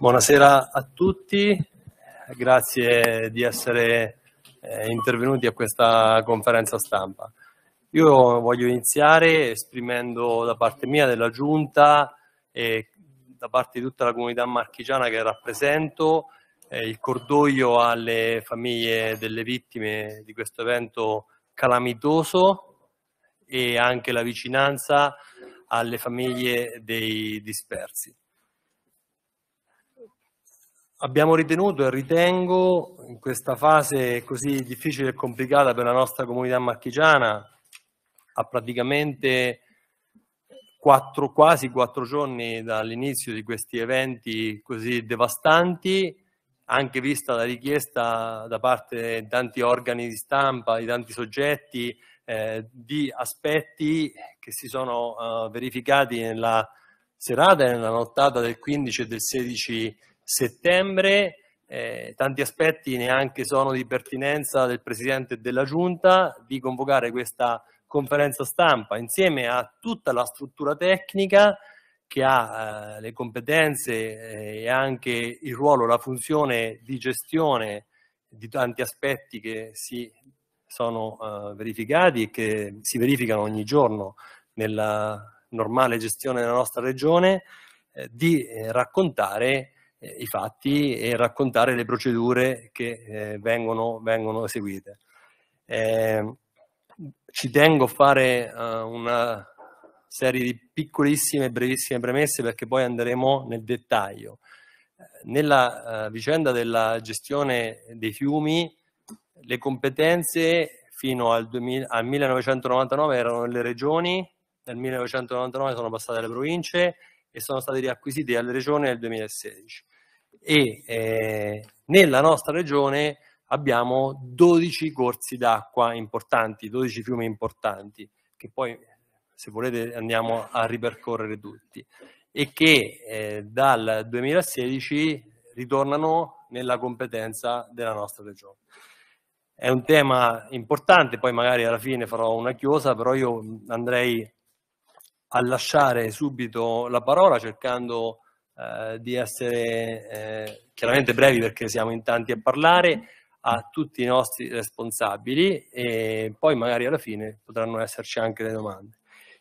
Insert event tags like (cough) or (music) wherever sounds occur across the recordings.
Buonasera a tutti, grazie di essere eh, intervenuti a questa conferenza stampa. Io voglio iniziare esprimendo da parte mia, della Giunta e da parte di tutta la comunità marchigiana che rappresento eh, il cordoglio alle famiglie delle vittime di questo evento calamitoso e anche la vicinanza alle famiglie dei dispersi abbiamo ritenuto e ritengo in questa fase così difficile e complicata per la nostra comunità marchigiana, a praticamente quattro, quasi quattro giorni dall'inizio di questi eventi così devastanti, anche vista la richiesta da parte di tanti organi di stampa, di tanti soggetti, eh, di aspetti che si sono eh, verificati nella serata e nella nottata del 15 e del 16 settembre, eh, tanti aspetti neanche sono di pertinenza del Presidente della Giunta, di convocare questa conferenza stampa insieme a tutta la struttura tecnica che ha eh, le competenze eh, e anche il ruolo, la funzione di gestione di tanti aspetti che si sono eh, verificati e che si verificano ogni giorno nella normale gestione della nostra regione, eh, di eh, raccontare eh, i fatti e raccontare le procedure che eh, vengono, vengono, eseguite. Ehm, ci tengo a fare eh, una serie di piccolissime e brevissime premesse perché poi andremo nel dettaglio. Eh, nella vicenda della gestione dei fiumi, le competenze fino al, 2000, al 1999 erano nelle regioni, nel 1999 sono passate alle province e sono state riacquisite alle regioni nel 2016 e eh, nella nostra regione abbiamo 12 corsi d'acqua importanti, 12 fiumi importanti, che poi se volete andiamo a ripercorrere tutti e che eh, dal 2016 ritornano nella competenza della nostra regione. È un tema importante, poi magari alla fine farò una chiosa, però io andrei a lasciare subito la parola cercando eh, di essere eh, chiaramente brevi perché siamo in tanti a parlare, a tutti i nostri responsabili e poi magari alla fine potranno esserci anche le domande.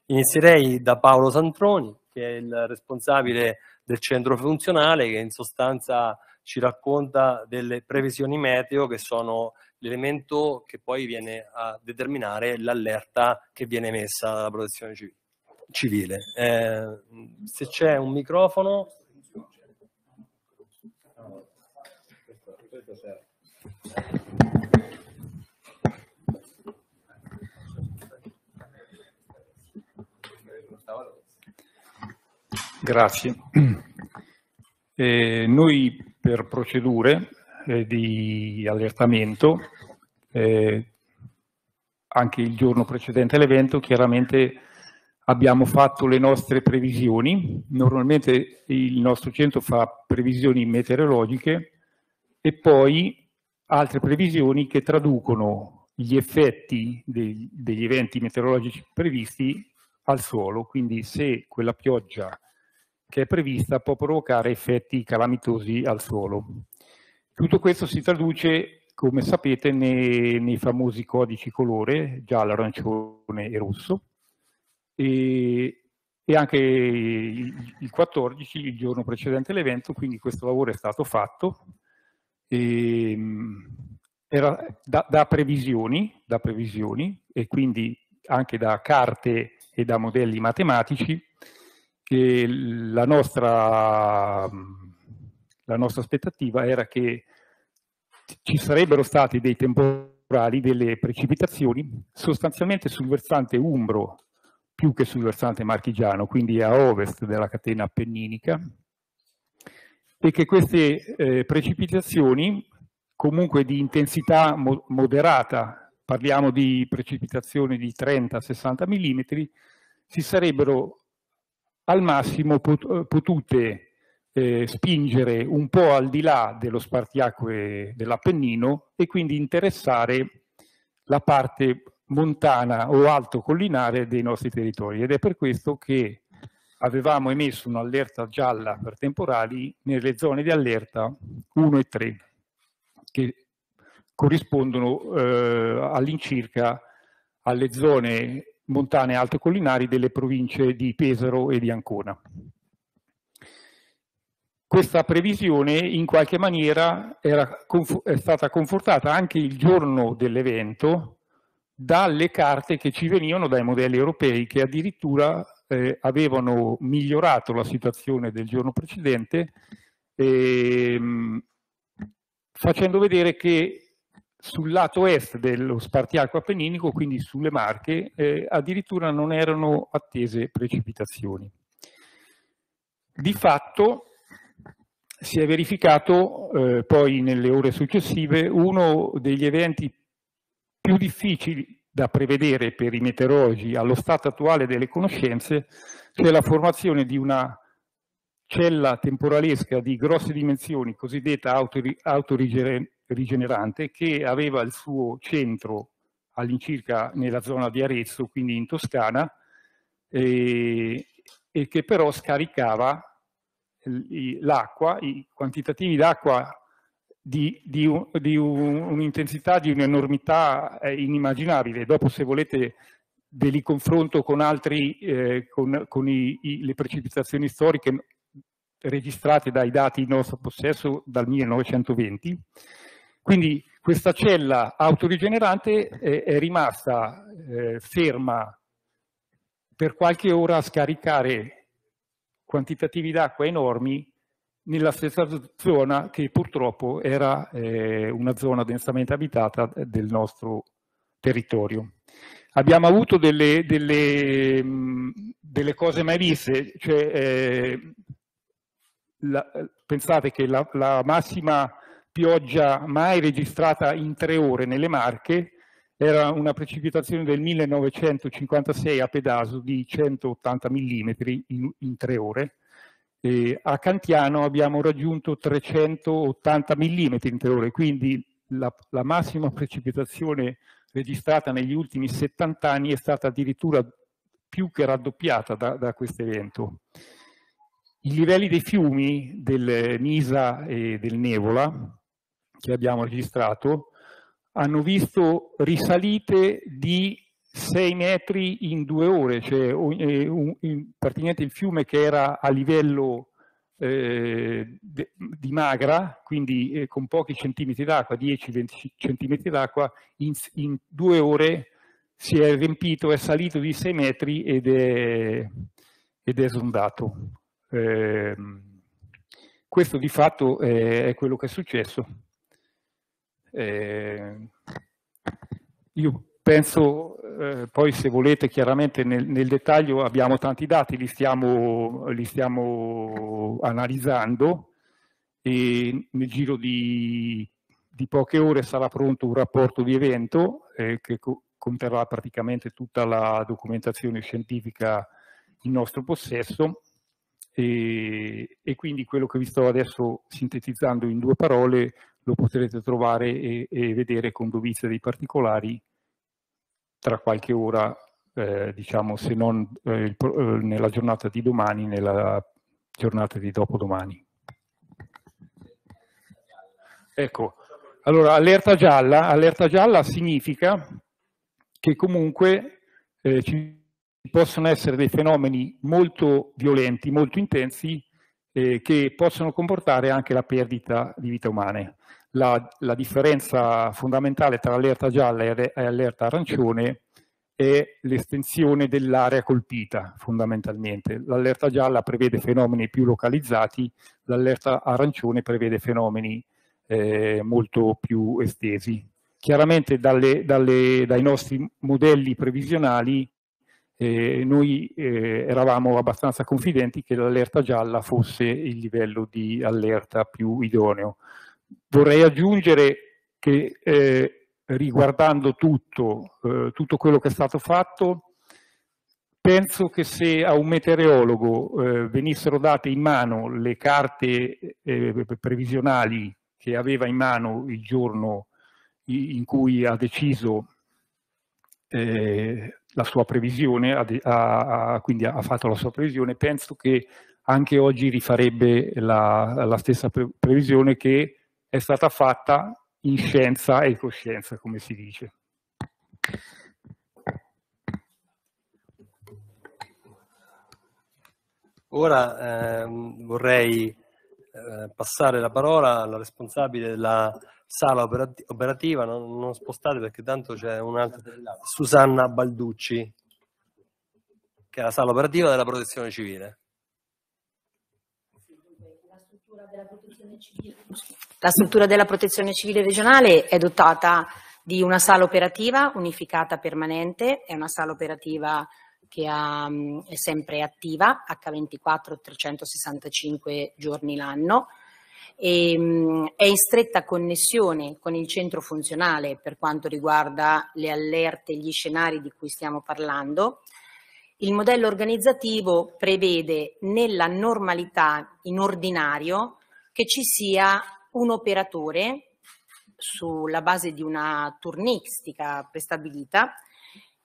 Inizierei da Paolo Santroni, che è il responsabile del centro funzionale, che in sostanza ci racconta delle previsioni meteo che sono l'elemento che poi viene a determinare l'allerta che viene messa dalla protezione civile. Eh, se c'è un microfono, stasera. Grazie. Eh, noi per procedure eh, di allertamento, eh, anche il giorno precedente all'evento, chiaramente abbiamo fatto le nostre previsioni. Normalmente il nostro centro fa previsioni meteorologiche e poi altre previsioni che traducono gli effetti dei, degli eventi meteorologici previsti al suolo, quindi se quella pioggia che è prevista può provocare effetti calamitosi al suolo. Tutto questo si traduce, come sapete, nei, nei famosi codici colore, giallo, arancione e rosso, e, e anche il, il 14, il giorno precedente l'evento, quindi questo lavoro è stato fatto e, ehm, era da, da, previsioni, da previsioni e quindi anche da carte e da modelli matematici, e la nostra, la nostra aspettativa era che ci sarebbero stati dei temporali, delle precipitazioni, sostanzialmente sul versante umbro più che sul versante marchigiano, quindi a ovest della catena appenninica, e che queste eh, precipitazioni, comunque di intensità mo moderata, parliamo di precipitazioni di 30-60 mm, si sarebbero al massimo pot potute eh, spingere un po' al di là dello spartiacque dell'Appennino e quindi interessare la parte montana o alto collinare dei nostri territori ed è per questo che avevamo emesso un'allerta gialla per temporali nelle zone di allerta 1 e 3, che corrispondono eh, all'incirca alle zone montane alte collinari delle province di Pesaro e di Ancona. Questa previsione in qualche maniera era, è stata confortata anche il giorno dell'evento dalle carte che ci venivano dai modelli europei che addirittura eh, avevano migliorato la situazione del giorno precedente ehm, facendo vedere che sul lato est dello spartiacque appenninico, quindi sulle Marche, eh, addirittura non erano attese precipitazioni. Di fatto si è verificato eh, poi nelle ore successive uno degli eventi più difficili da prevedere per i meteorologi allo stato attuale delle conoscenze, c'è la formazione di una cella temporalesca di grosse dimensioni, cosiddetta autorigenerante, che aveva il suo centro all'incirca nella zona di Arezzo, quindi in Toscana, e, e che però scaricava l'acqua, i quantitativi d'acqua di, di, di un'intensità, di un'enormità inimmaginabile. Dopo, se volete, ve li confronto con, altri, eh, con, con i, i, le precipitazioni storiche registrate dai dati in nostro possesso dal 1920. Quindi questa cella autorigenerante è, è rimasta eh, ferma per qualche ora a scaricare quantitativi d'acqua enormi nella stessa zona che purtroppo era eh, una zona densamente abitata eh, del nostro territorio. Abbiamo avuto delle, delle, delle cose mai viste, cioè, eh, la, pensate che la, la, massima pioggia mai registrata in tre ore nelle Marche era una precipitazione del 1956 a Pedaso di 180 mm in, in tre ore, e a Cantiano abbiamo raggiunto 380 mm in tre ore, quindi la, la massima precipitazione registrata negli ultimi 70 anni è stata addirittura più che raddoppiata da, da questo evento. I livelli dei fiumi del Nisa e del Nevola, che abbiamo registrato, hanno visto risalite di 6 metri in due ore, cioè eh, un, in, praticamente il fiume che era a livello eh, de, di magra, quindi eh, con pochi centimetri d'acqua, 10-20 centimetri d'acqua, in, in, due ore si è riempito, è salito di 6 metri ed è, ed è sondato. Eh, questo di fatto è, è, quello che è successo. Ehm, io penso eh, poi se volete chiaramente nel, nel, dettaglio abbiamo tanti dati, li stiamo, li stiamo analizzando e nel giro di, di, poche ore sarà pronto un rapporto di evento eh, che co conterrà praticamente tutta la documentazione scientifica in nostro possesso e, e, quindi quello che vi sto adesso sintetizzando in due parole lo potrete trovare e, e vedere con dovizia dei particolari tra qualche ora, eh, diciamo, se non eh, eh, nella giornata di domani, nella giornata di dopodomani. Ecco, allora allerta gialla, allerta gialla significa che comunque eh, ci possono essere dei fenomeni molto violenti, molto intensi, eh, che possono comportare anche la perdita di vite umane la, la differenza fondamentale tra allerta gialla e, e allerta arancione è l'estensione dell'area colpita fondamentalmente. L'allerta gialla prevede fenomeni più localizzati, l'allerta arancione prevede fenomeni eh, molto più estesi. Chiaramente dalle, dalle, dai nostri modelli previsionali eh, noi eh, eravamo abbastanza confidenti che l'allerta gialla fosse il livello di allerta più idoneo. Vorrei aggiungere che eh, riguardando tutto, eh, tutto quello che è stato fatto, penso che se a un meteorologo eh, venissero date in mano le carte eh, previsionali che aveva in mano il giorno in cui ha deciso eh, la sua previsione, ha, ha, quindi ha fatto la sua previsione, penso che anche oggi rifarebbe la, la stessa pre previsione che è stata fatta in scienza e coscienza, come si dice. Ora ehm, vorrei eh, passare la parola alla responsabile della sala operati operativa, non, non, spostate perché tanto c'è un'altra, Susanna Balducci, che è la sala operativa della protezione civile. La struttura della protezione civile la struttura della protezione civile regionale è dotata di una sala operativa unificata permanente, è una sala operativa che ha, mm, è sempre attiva, H24 365 giorni l'anno, e, mm, è in stretta connessione con il centro funzionale per quanto riguarda le allerte e gli scenari di cui stiamo parlando. Il modello organizzativo prevede nella normalità in ordinario che ci sia un operatore sulla base di una turnistica prestabilita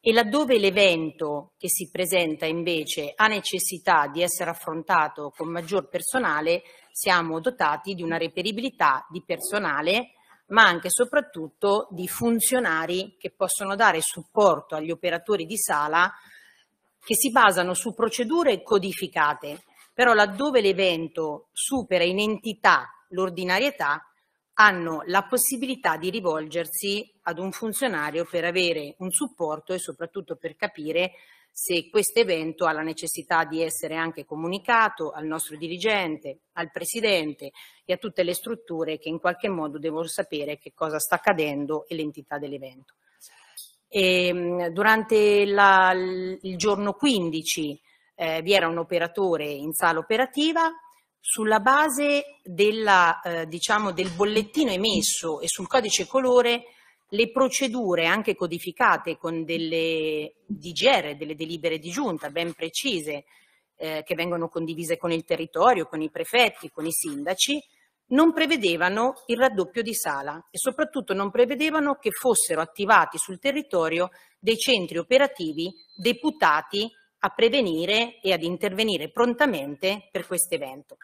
e laddove l'evento che si presenta invece ha necessità di essere affrontato con maggior personale, siamo dotati di una reperibilità di personale, ma anche e soprattutto di funzionari che possono dare supporto agli operatori di sala che si basano su procedure codificate. Però laddove l'evento supera in entità l'ordinarietà, hanno la possibilità di rivolgersi ad un funzionario per avere un supporto e soprattutto per capire se questo evento ha la necessità di essere anche comunicato al nostro dirigente, al presidente e a tutte le strutture che in qualche modo devono sapere che cosa sta accadendo e l'entità dell'evento. Ehm, durante la, il giorno 15 eh, vi era un operatore in sala operativa sulla base della, eh, diciamo, del bollettino emesso e sul codice colore le procedure anche codificate con delle DGR, delle delibere di giunta ben precise eh, che vengono condivise con il territorio, con i prefetti, con i sindaci, non prevedevano il raddoppio di sala e soprattutto non prevedevano che fossero attivati sul territorio dei centri operativi deputati a prevenire e ad intervenire prontamente per questo evento.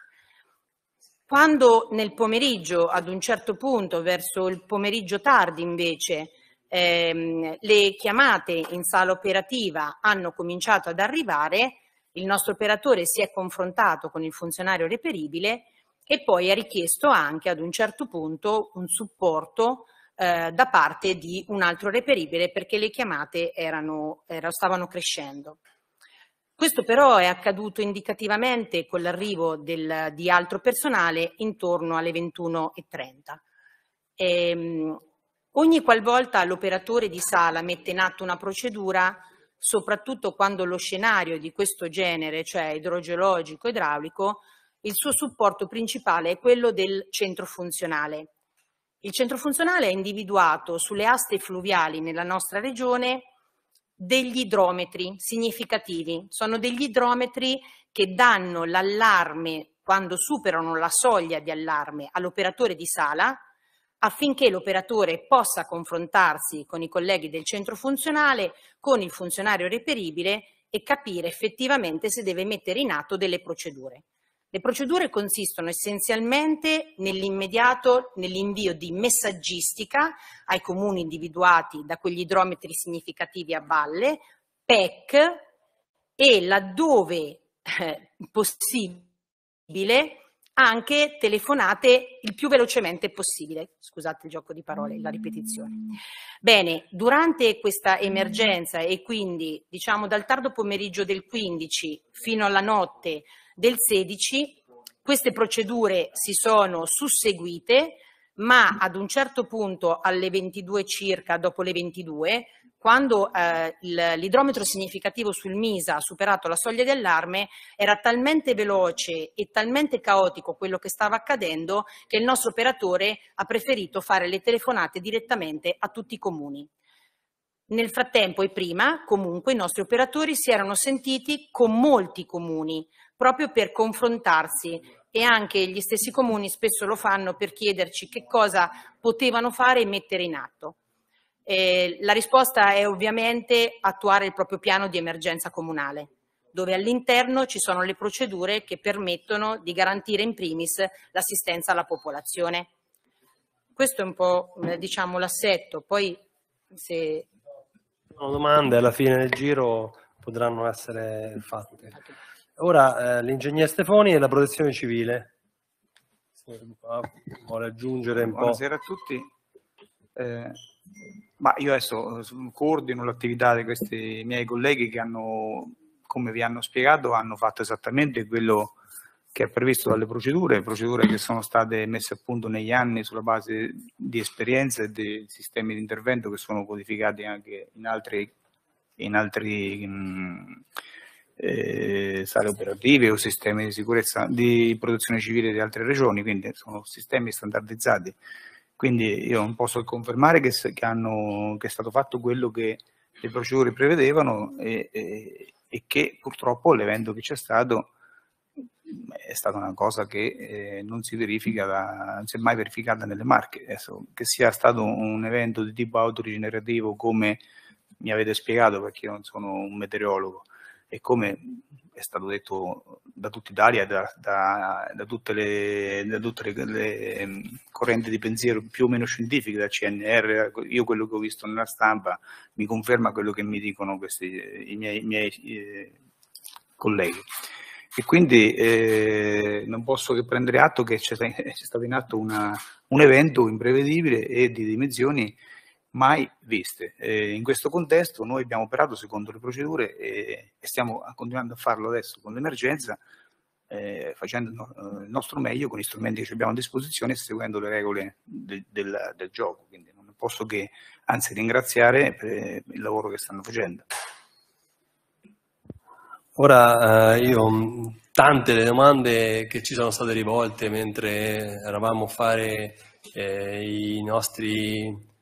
Quando nel pomeriggio, ad un certo punto, verso il pomeriggio tardi invece, ehm, le chiamate in sala operativa hanno cominciato ad arrivare, il nostro operatore si è confrontato con il funzionario reperibile e poi ha richiesto anche ad un certo punto un supporto eh, da parte di un altro reperibile perché le chiamate erano, era, stavano crescendo. Questo però è accaduto indicativamente con l'arrivo del, di altro personale intorno alle 21.30. Ehm, ogni qualvolta l'operatore di sala mette in atto una procedura, soprattutto quando lo scenario di questo genere, cioè idrogeologico, idraulico, il suo supporto principale è quello del centro funzionale. Il centro funzionale è individuato sulle aste fluviali nella nostra regione degli idrometri significativi. Sono degli idrometri che danno l'allarme quando superano la soglia di allarme all'operatore di sala affinché l'operatore possa confrontarsi con i colleghi del centro funzionale, con il funzionario reperibile e capire effettivamente se deve mettere in atto delle procedure. Le procedure consistono essenzialmente nell'immediato, nell'invio di messaggistica ai comuni individuati da quegli idrometri significativi a valle, PEC, e laddove eh, possibile anche telefonate il più velocemente possibile. Scusate il gioco di parole, la ripetizione. Bene, durante questa emergenza e quindi diciamo dal tardo pomeriggio del 15 fino alla notte del 16 queste procedure si sono susseguite, ma ad un certo punto alle 22 circa, dopo le 22, quando eh, l'idrometro significativo sul MISA ha superato la soglia di allarme, era talmente veloce e talmente caotico quello che stava accadendo che il nostro operatore ha preferito fare le telefonate direttamente a tutti i comuni. Nel frattempo e prima, comunque, i nostri operatori si erano sentiti con molti comuni, proprio per confrontarsi e anche gli stessi comuni spesso lo fanno per chiederci che cosa potevano fare e mettere in atto. Eh, la risposta è ovviamente attuare il proprio piano di emergenza comunale, dove all'interno ci sono le procedure che permettono di garantire in primis l'assistenza alla popolazione. Questo è un po' eh, diciamo, l'assetto, poi se... Sono domande alla fine del giro potranno essere fatte. Ora eh, l'ingegner Stefani e la protezione civile. vuole aggiungere un Buonasera po'. Buonasera a tutti. Eh, ma io adesso eh, coordino l'attività di questi miei colleghi che hanno, come vi hanno spiegato, hanno fatto esattamente quello che è previsto dalle procedure, procedure che sono state messe a punto negli anni sulla base di esperienze e di sistemi di intervento che sono codificati anche in altri, in altri mh, mm, eh, sale operative o sistemi di sicurezza di protezione civile di altre regioni, quindi sono sistemi standardizzati. Quindi io non posso confermare che, che, hanno, che è stato fatto quello che le procedure prevedevano e, e, e che purtroppo l'evento che c'è stato è stata una cosa che eh, non si verifica, da, non si è mai verificata nelle marche. Adesso, che sia stato un evento di tipo autorigenerativo come mi avete spiegato, perché io non sono un meteorologo, e come è stato detto da tutti i Daria, da, da, da, tutte, le, da tutte le, le, ehm, correnti di pensiero più o meno scientifiche, da CNR, io quello che ho visto nella stampa mi conferma quello che mi dicono questi, eh, i miei, i miei eh, colleghi. E quindi eh, non posso che prendere atto che c'è, c'è stato in atto una, un evento imprevedibile e di dimensioni mai viste. Eh, in questo contesto noi abbiamo operato secondo le procedure e, e stiamo continuando a farlo adesso con l'emergenza, eh, facendo no, eh, il nostro meglio con gli strumenti che abbiamo a disposizione e seguendo le regole de, del, del, gioco. Quindi non posso che anzi ringraziare per eh, il lavoro che stanno facendo. Ora eh, io mm, tante le domande che ci sono state rivolte mentre eravamo a fare eh, i nostri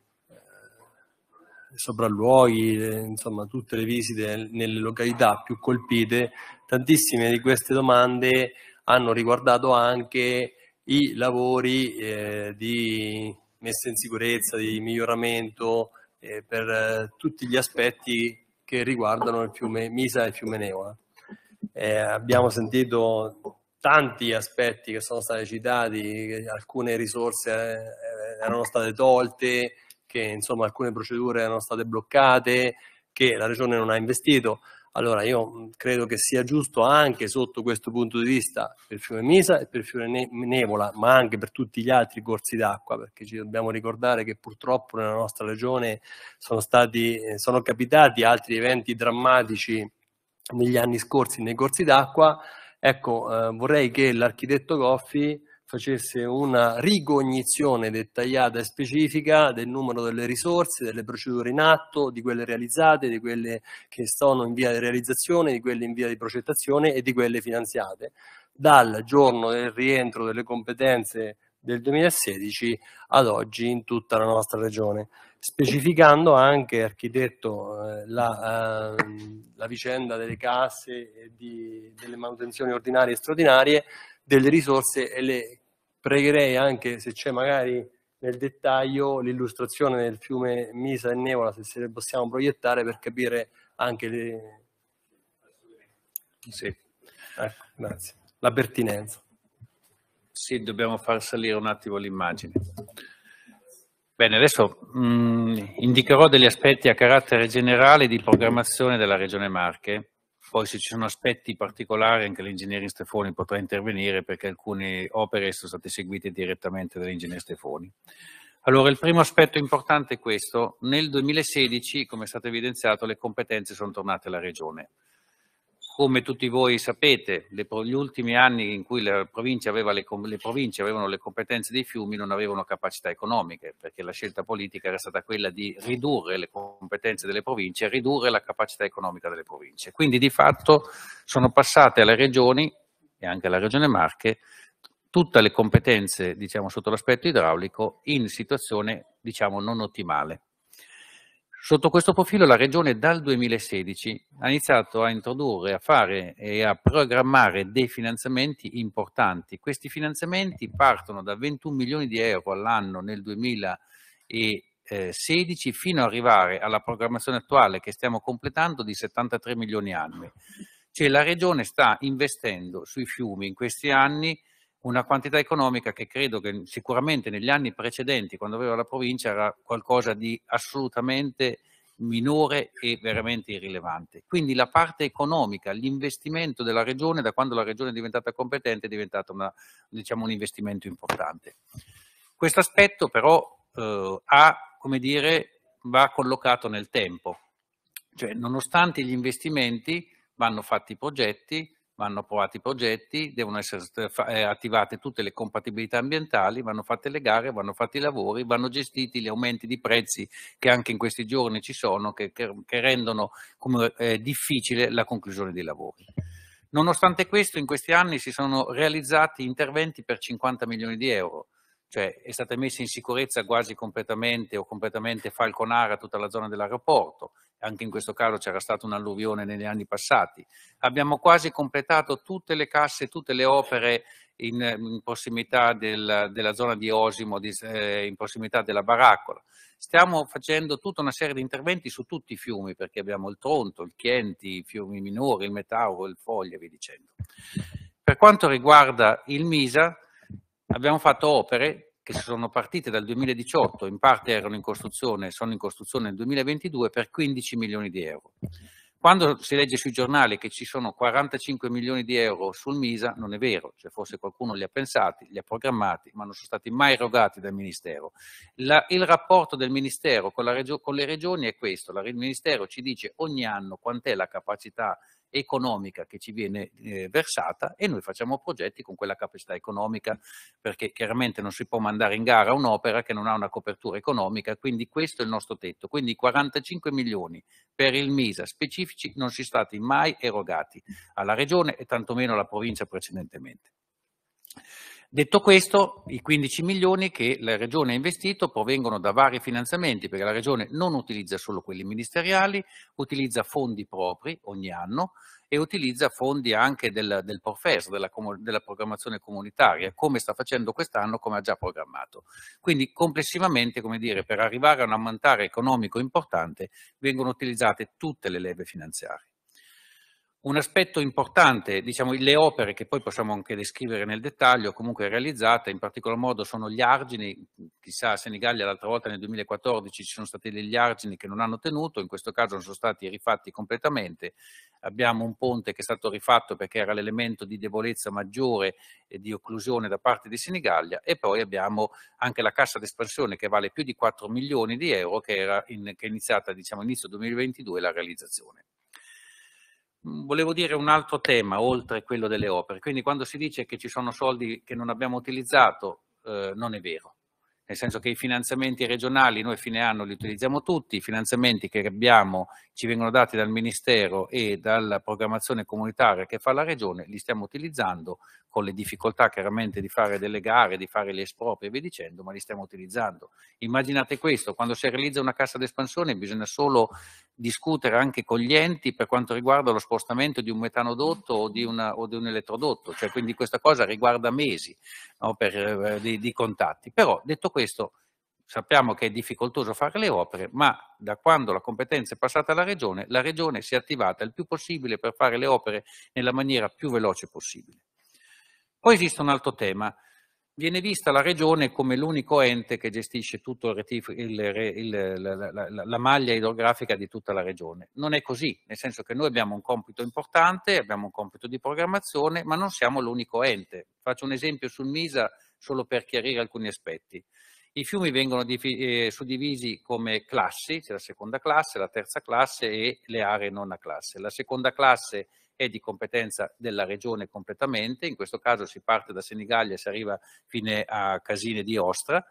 sopralluoghi, insomma tutte le visite nelle località più colpite, tantissime di queste domande hanno riguardato anche i lavori eh, di messa in sicurezza, di miglioramento eh, per eh, tutti gli aspetti che riguardano il fiume Misa e il fiume Neola. Eh, abbiamo sentito tanti aspetti che sono stati citati, alcune risorse eh, erano state tolte, che insomma, alcune procedure erano state bloccate, che la Regione non ha investito. Allora io credo che sia giusto anche sotto questo punto di vista per Fiume Misa e per Fiume Nevola, ma anche per tutti gli altri corsi d'acqua, perché ci dobbiamo ricordare che purtroppo nella nostra regione sono, stati, eh, sono capitati altri eventi drammatici negli anni scorsi nei corsi d'acqua. Ecco, eh, vorrei che l'architetto Goffi facesse una ricognizione dettagliata e specifica del numero delle risorse, delle procedure in atto, di quelle realizzate, di quelle che sono in via di realizzazione, di quelle in via di progettazione e di quelle finanziate, dal giorno del rientro delle competenze del 2016 ad oggi in tutta la nostra regione, specificando anche, architetto, eh, la, eh, la vicenda delle casse e di, delle manutenzioni ordinarie e straordinarie, delle risorse e le pregherei anche se c'è magari nel dettaglio l'illustrazione del fiume Misa e Nevola, se, se le possiamo proiettare per capire anche le... Sì. Ecco, grazie. La pertinenza. Sì, dobbiamo far salire un attimo l'immagine. Bene, adesso mh, mm, indicherò degli aspetti a carattere generale di programmazione della Regione Marche poi se ci sono aspetti particolari anche l'ingegneria Stefoni potrà intervenire perché alcune opere sono state seguite direttamente dall'ingegnere Stefoni. Allora, il primo aspetto importante è questo. Nel 2016, come è stato evidenziato, le competenze sono tornate alla Regione come tutti voi sapete, le, gli ultimi anni in cui le province, le, le province, avevano le competenze dei fiumi non avevano capacità economiche, perché la scelta politica era stata quella di ridurre le competenze delle province e ridurre la capacità economica delle province. Quindi di fatto sono passate alle regioni e anche alla Regione Marche tutte le competenze, diciamo, sotto l'aspetto idraulico in situazione, diciamo, non ottimale. Sotto questo profilo la Regione dal 2016 ha iniziato a introdurre, a fare e a programmare dei finanziamenti importanti. Questi finanziamenti partono da 21 milioni di euro all'anno nel 2016 fino ad arrivare alla programmazione attuale che stiamo completando di 73 milioni annui. Cioè la Regione sta investendo sui fiumi in questi anni una quantità economica che credo che sicuramente negli anni precedenti, quando aveva la provincia, era qualcosa di assolutamente minore e veramente irrilevante. Quindi la parte economica, l'investimento della regione, da quando la regione è diventata competente, è diventato una, diciamo, un investimento importante. Questo aspetto però eh, ha, dire, va collocato nel tempo, cioè nonostante gli investimenti vanno fatti i progetti, vanno approvati i progetti, devono essere eh, eh, attivate tutte le compatibilità ambientali, vanno fatte le gare, vanno fatti i lavori, vanno gestiti gli aumenti di prezzi che anche in questi giorni ci sono, che, che, che rendono come, eh, difficile la conclusione dei lavori. Nonostante questo, in questi anni si sono realizzati interventi per 50 milioni di euro, cioè è stata messa in sicurezza quasi completamente o completamente falconara tutta la zona dell'aeroporto, anche in questo caso c'era stata un'alluvione negli anni passati. Abbiamo quasi completato tutte le casse, tutte le opere in, in prossimità del, della zona di Osimo, di, eh, in prossimità della Baraccola. Stiamo facendo tutta una serie di interventi su tutti i fiumi, perché abbiamo il Tronto, il Chienti, i fiumi minori, il Metauro, il Foglia vi dicendo. Per quanto riguarda il Misa, abbiamo fatto opere che sono partite dal 2018, in parte erano in costruzione, sono in costruzione nel 2022 per 15 milioni di euro. Quando si legge sui giornali che ci sono 45 milioni di euro sul MISA, non è vero, se forse qualcuno li ha pensati, li ha programmati, ma non sono stati mai erogati dal Ministero. La, il rapporto del Ministero con, con, le regioni è questo, il Ministero ci dice ogni anno quant'è la capacità economica che ci viene eh, versata e noi facciamo progetti con quella capacità economica perché chiaramente non si può mandare in gara un'opera che non ha una copertura economica, quindi questo è il nostro tetto. Quindi 45 milioni per il MISA specifici non si sono stati mai erogati alla Regione e tantomeno alla provincia precedentemente. Detto questo, i 15 milioni che la Regione ha investito provengono da vari finanziamenti, perché la Regione non utilizza solo quelli ministeriali, utilizza fondi propri ogni anno e utilizza fondi anche del, del PORFES, della, della programmazione comunitaria, come sta facendo quest'anno, come ha già programmato. Quindi complessivamente, come dire, per arrivare a un ammontare economico importante, vengono utilizzate tutte le leve finanziarie. Un aspetto importante, diciamo, le opere che poi possiamo anche descrivere nel dettaglio, comunque realizzate, in particolar modo sono gli argini, chissà a Senigallia l'altra volta nel 2014 ci sono stati degli argini che non hanno tenuto, in questo caso non sono stati rifatti completamente, abbiamo un ponte che è stato rifatto perché era l'elemento di debolezza maggiore e di occlusione da parte di Senigallia e poi abbiamo anche la cassa d'espansione che vale più di 4 milioni di euro che, era in, che è iniziata diciamo inizio 2022 la realizzazione. Mhmm, volevo dire un altro tema oltre quello delle opere, quindi quando si dice che ci sono soldi che non abbiamo utilizzato, eh, non è vero nel senso che i finanziamenti regionali noi fine anno li utilizziamo tutti, i finanziamenti che abbiamo ci vengono dati dal Ministero e dalla programmazione comunitaria che fa la Regione, li stiamo utilizzando con le difficoltà chiaramente di fare delle gare, di fare le esproprie e via dicendo, ma li stiamo utilizzando. Immaginate questo, quando si realizza una cassa d'espansione bisogna solo discutere anche con gli enti per quanto riguarda lo spostamento di un metanodotto o di, una, o di un elettrodotto, cioè quindi questa cosa riguarda mesi no, per, eh, di, di contatti. Però detto questo sappiamo che è difficoltoso fare le opere, ma da quando la competenza è passata alla Regione, la Regione si è attivata il più possibile per fare le opere nella maniera più veloce possibile. Poi esiste un altro tema, viene vista la regione come l'unico ente che gestisce il, il, la, la, la, maglia idrografica di tutta la regione. Non è così, nel senso che noi abbiamo un compito importante, abbiamo un compito di programmazione, ma non siamo l'unico ente. Faccio un esempio sul MISA solo per chiarire alcuni aspetti. I fiumi vengono eh, suddivisi come classi, c'è la seconda classe, la terza classe e le aree non a classe. La seconda classe è di competenza della regione completamente, in questo caso si parte da Senigallia e si arriva fino a Casine di Ostra,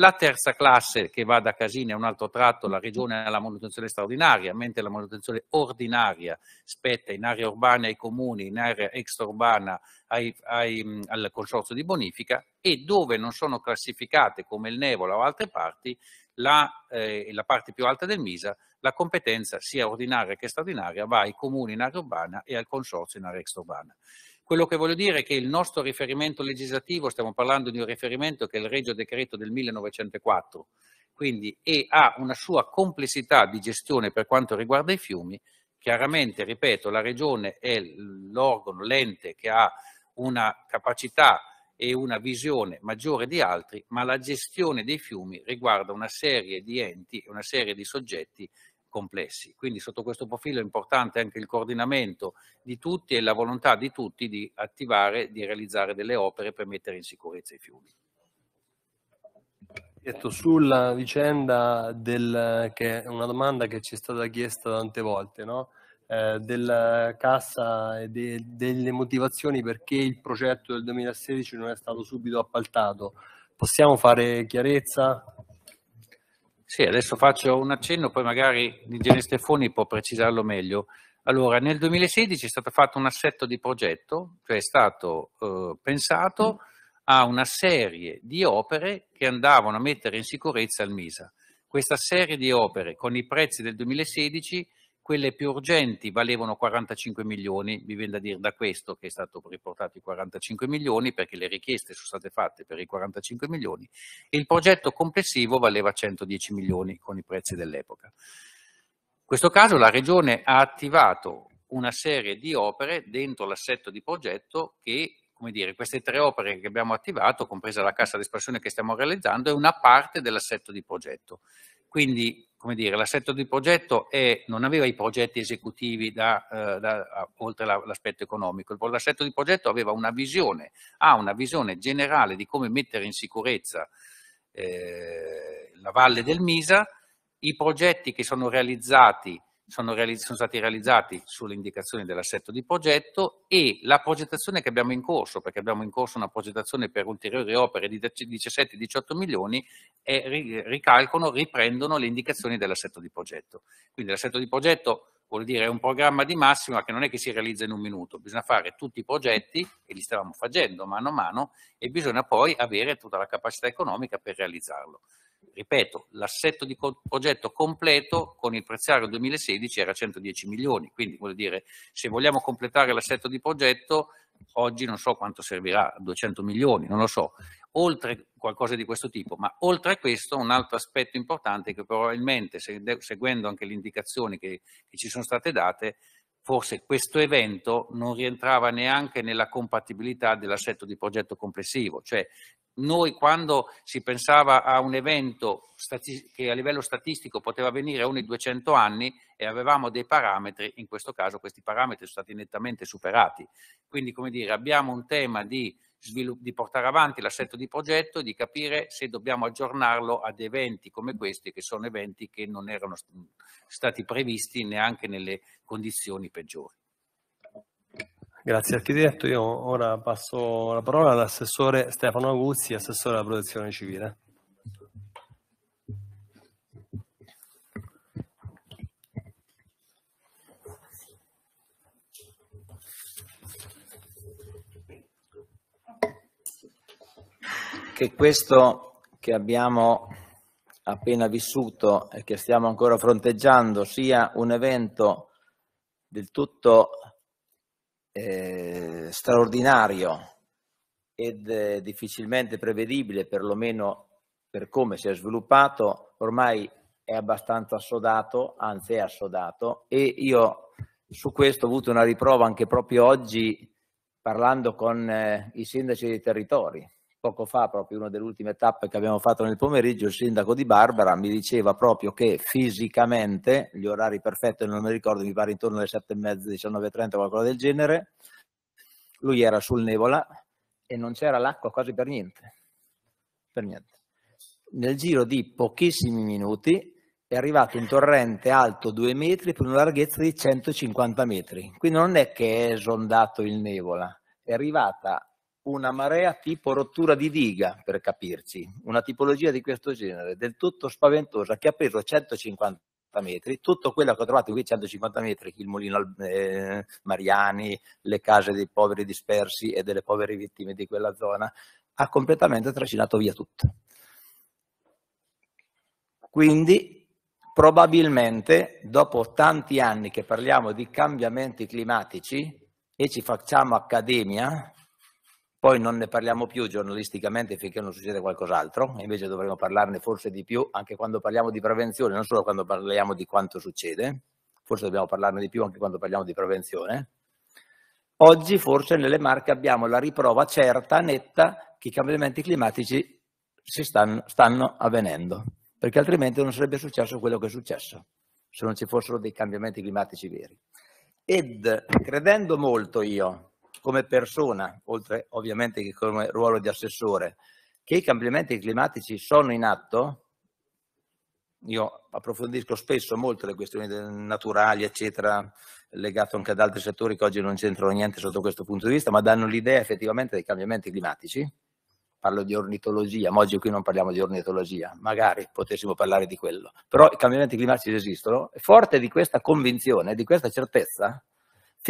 la terza classe che va da Casina a un altro tratto, la regione ha la manutenzione straordinaria, mentre la manutenzione ordinaria spetta in area urbana ai comuni, in area extraurbana ai, ai, al consorzio di bonifica e dove non sono classificate come il Nevola o altre parti, la, eh, la parte più alta del MISA, la competenza sia ordinaria che straordinaria va ai comuni in area urbana e al consorzio in area extraurbana. Quello che voglio dire è che il nostro riferimento legislativo, stiamo parlando di un riferimento che è il Regio Decreto del 1904, quindi e ha una sua complessità di gestione per quanto riguarda i fiumi, chiaramente, ripeto, la Regione è l'organo, l'ente che ha una capacità e una visione maggiore di altri, ma la gestione dei fiumi riguarda una serie di enti, una serie di soggetti complessi. Quindi sotto questo profilo è importante anche il coordinamento di tutti e la volontà di tutti di attivare, di realizzare delle opere per mettere in sicurezza i fiumi. sulla vicenda del, che è una domanda che ci è stata chiesta tante volte, no? eh, della cassa e de, delle motivazioni perché il progetto del 2016 non è stato subito appaltato. Possiamo fare chiarezza? Sì, adesso faccio un accenno, poi magari l'ingegnere Stefoni può precisarlo meglio. Allora, nel 2016 è stato fatto un assetto di progetto, cioè è stato eh, pensato mm. a una serie di opere che andavano a mettere in sicurezza il MISA. Questa serie di opere, con i prezzi del 2016, quelle più urgenti valevano 45 milioni, mi viene da dire da questo che è stato riportato i 45 milioni perché le richieste sono state fatte per i 45 milioni, il progetto complessivo valeva 110 milioni con i prezzi dell'epoca. In questo caso la Regione ha attivato una serie di opere dentro l'assetto di progetto che, come dire, queste tre opere che abbiamo attivato, compresa la cassa d'espressione che stiamo realizzando, è una parte dell'assetto di progetto. Quindi come dire, l'assetto di progetto è, non aveva i progetti esecutivi da, eh, da, oltre l'aspetto economico, l'assetto di progetto aveva una visione, ha una visione generale di come mettere in sicurezza eh, la valle del Misa, i progetti che sono realizzati sono, reali- sono stati realizzati sulle indicazioni dell'assetto di progetto e la progettazione che abbiamo in corso, perché abbiamo in corso una progettazione per ulteriori opere di 17-18 milioni, ri- ricalcono, riprendono le indicazioni dell'assetto di progetto. Quindi l'assetto di progetto vuol dire è un programma di massima che non è che si realizza in un minuto, bisogna fare tutti i progetti e li stavamo facendo mano a mano e bisogna poi avere tutta la capacità economica per realizzarlo ripeto, l'assetto di progetto completo con il prezzario 2016 era 110 milioni, quindi vuol dire se vogliamo completare l'assetto di progetto oggi non so quanto servirà, 200 milioni, non lo so, oltre qualcosa di questo tipo, ma oltre a questo un altro aspetto importante che probabilmente seguendo anche le indicazioni che, che ci sono state date forse questo evento non rientrava neanche nella compatibilità dell'assetto di progetto complessivo, cioè noi quando si pensava a un evento che a livello statistico poteva avvenire ogni 200 anni e avevamo dei parametri, in questo caso questi parametri sono stati nettamente superati. Quindi come dire, abbiamo un tema di di portare avanti l'assetto di progetto e di capire se dobbiamo aggiornarlo ad eventi come questi, che sono eventi che non erano stati previsti neanche nelle condizioni peggiori. Grazie architetto, io ora passo la parola all'assessore Stefano Aguzzi, assessore della protezione civile. che questo che abbiamo appena vissuto e che stiamo ancora fronteggiando sia un evento del tutto eh, straordinario ed eh, difficilmente prevedibile, perlomeno per come si è sviluppato, ormai è abbastanza assodato, anzi è assodato e io su questo ho avuto una riprova anche proprio oggi parlando con eh, i sindaci dei territori poco fa, proprio una delle ultime tappe che abbiamo fatto nel pomeriggio, il sindaco di Barbara mi diceva proprio che fisicamente, gli orari perfetti non mi ricordo, mi pare intorno alle 7.30, 19.30 qualcosa del genere, lui era sul Nevola e non c'era l'acqua quasi per niente, per niente. Nel giro di pochissimi minuti è arrivato un torrente alto 2 metri per una larghezza di 150 metri, quindi non è che è esondato il Nevola, è arrivata una marea tipo rottura di diga, per capirci, una tipologia di questo genere, del tutto spaventosa, che ha preso 150 metri, tutto quello che ho trovato qui 150 metri, il mulino eh, Mariani, le case dei poveri dispersi e delle povere vittime di quella zona, ha completamente trascinato via tutto. Quindi probabilmente dopo tanti anni che parliamo di cambiamenti climatici e ci facciamo accademia, poi non ne parliamo più giornalisticamente finché non succede qualcos'altro, invece dovremmo parlarne forse di più anche quando parliamo di prevenzione, non solo quando parliamo di quanto succede, forse dobbiamo parlarne di più anche quando parliamo di prevenzione. Oggi forse nelle Marche abbiamo la riprova certa, netta, che i cambiamenti climatici si stanno, stanno avvenendo, perché altrimenti non sarebbe successo quello che è successo, se non ci fossero dei cambiamenti climatici veri. Ed credendo molto io come persona, oltre ovviamente che come ruolo di assessore, che i cambiamenti climatici sono in atto, io approfondisco spesso molto le questioni naturali, eccetera, legato anche ad altri settori che oggi non c'entrano niente sotto questo punto di vista, ma danno l'idea effettivamente dei cambiamenti climatici. Parlo di ornitologia, ma oggi qui non parliamo di ornitologia, magari potessimo parlare di quello. Però i cambiamenti climatici esistono. Forte di questa convinzione, di questa certezza,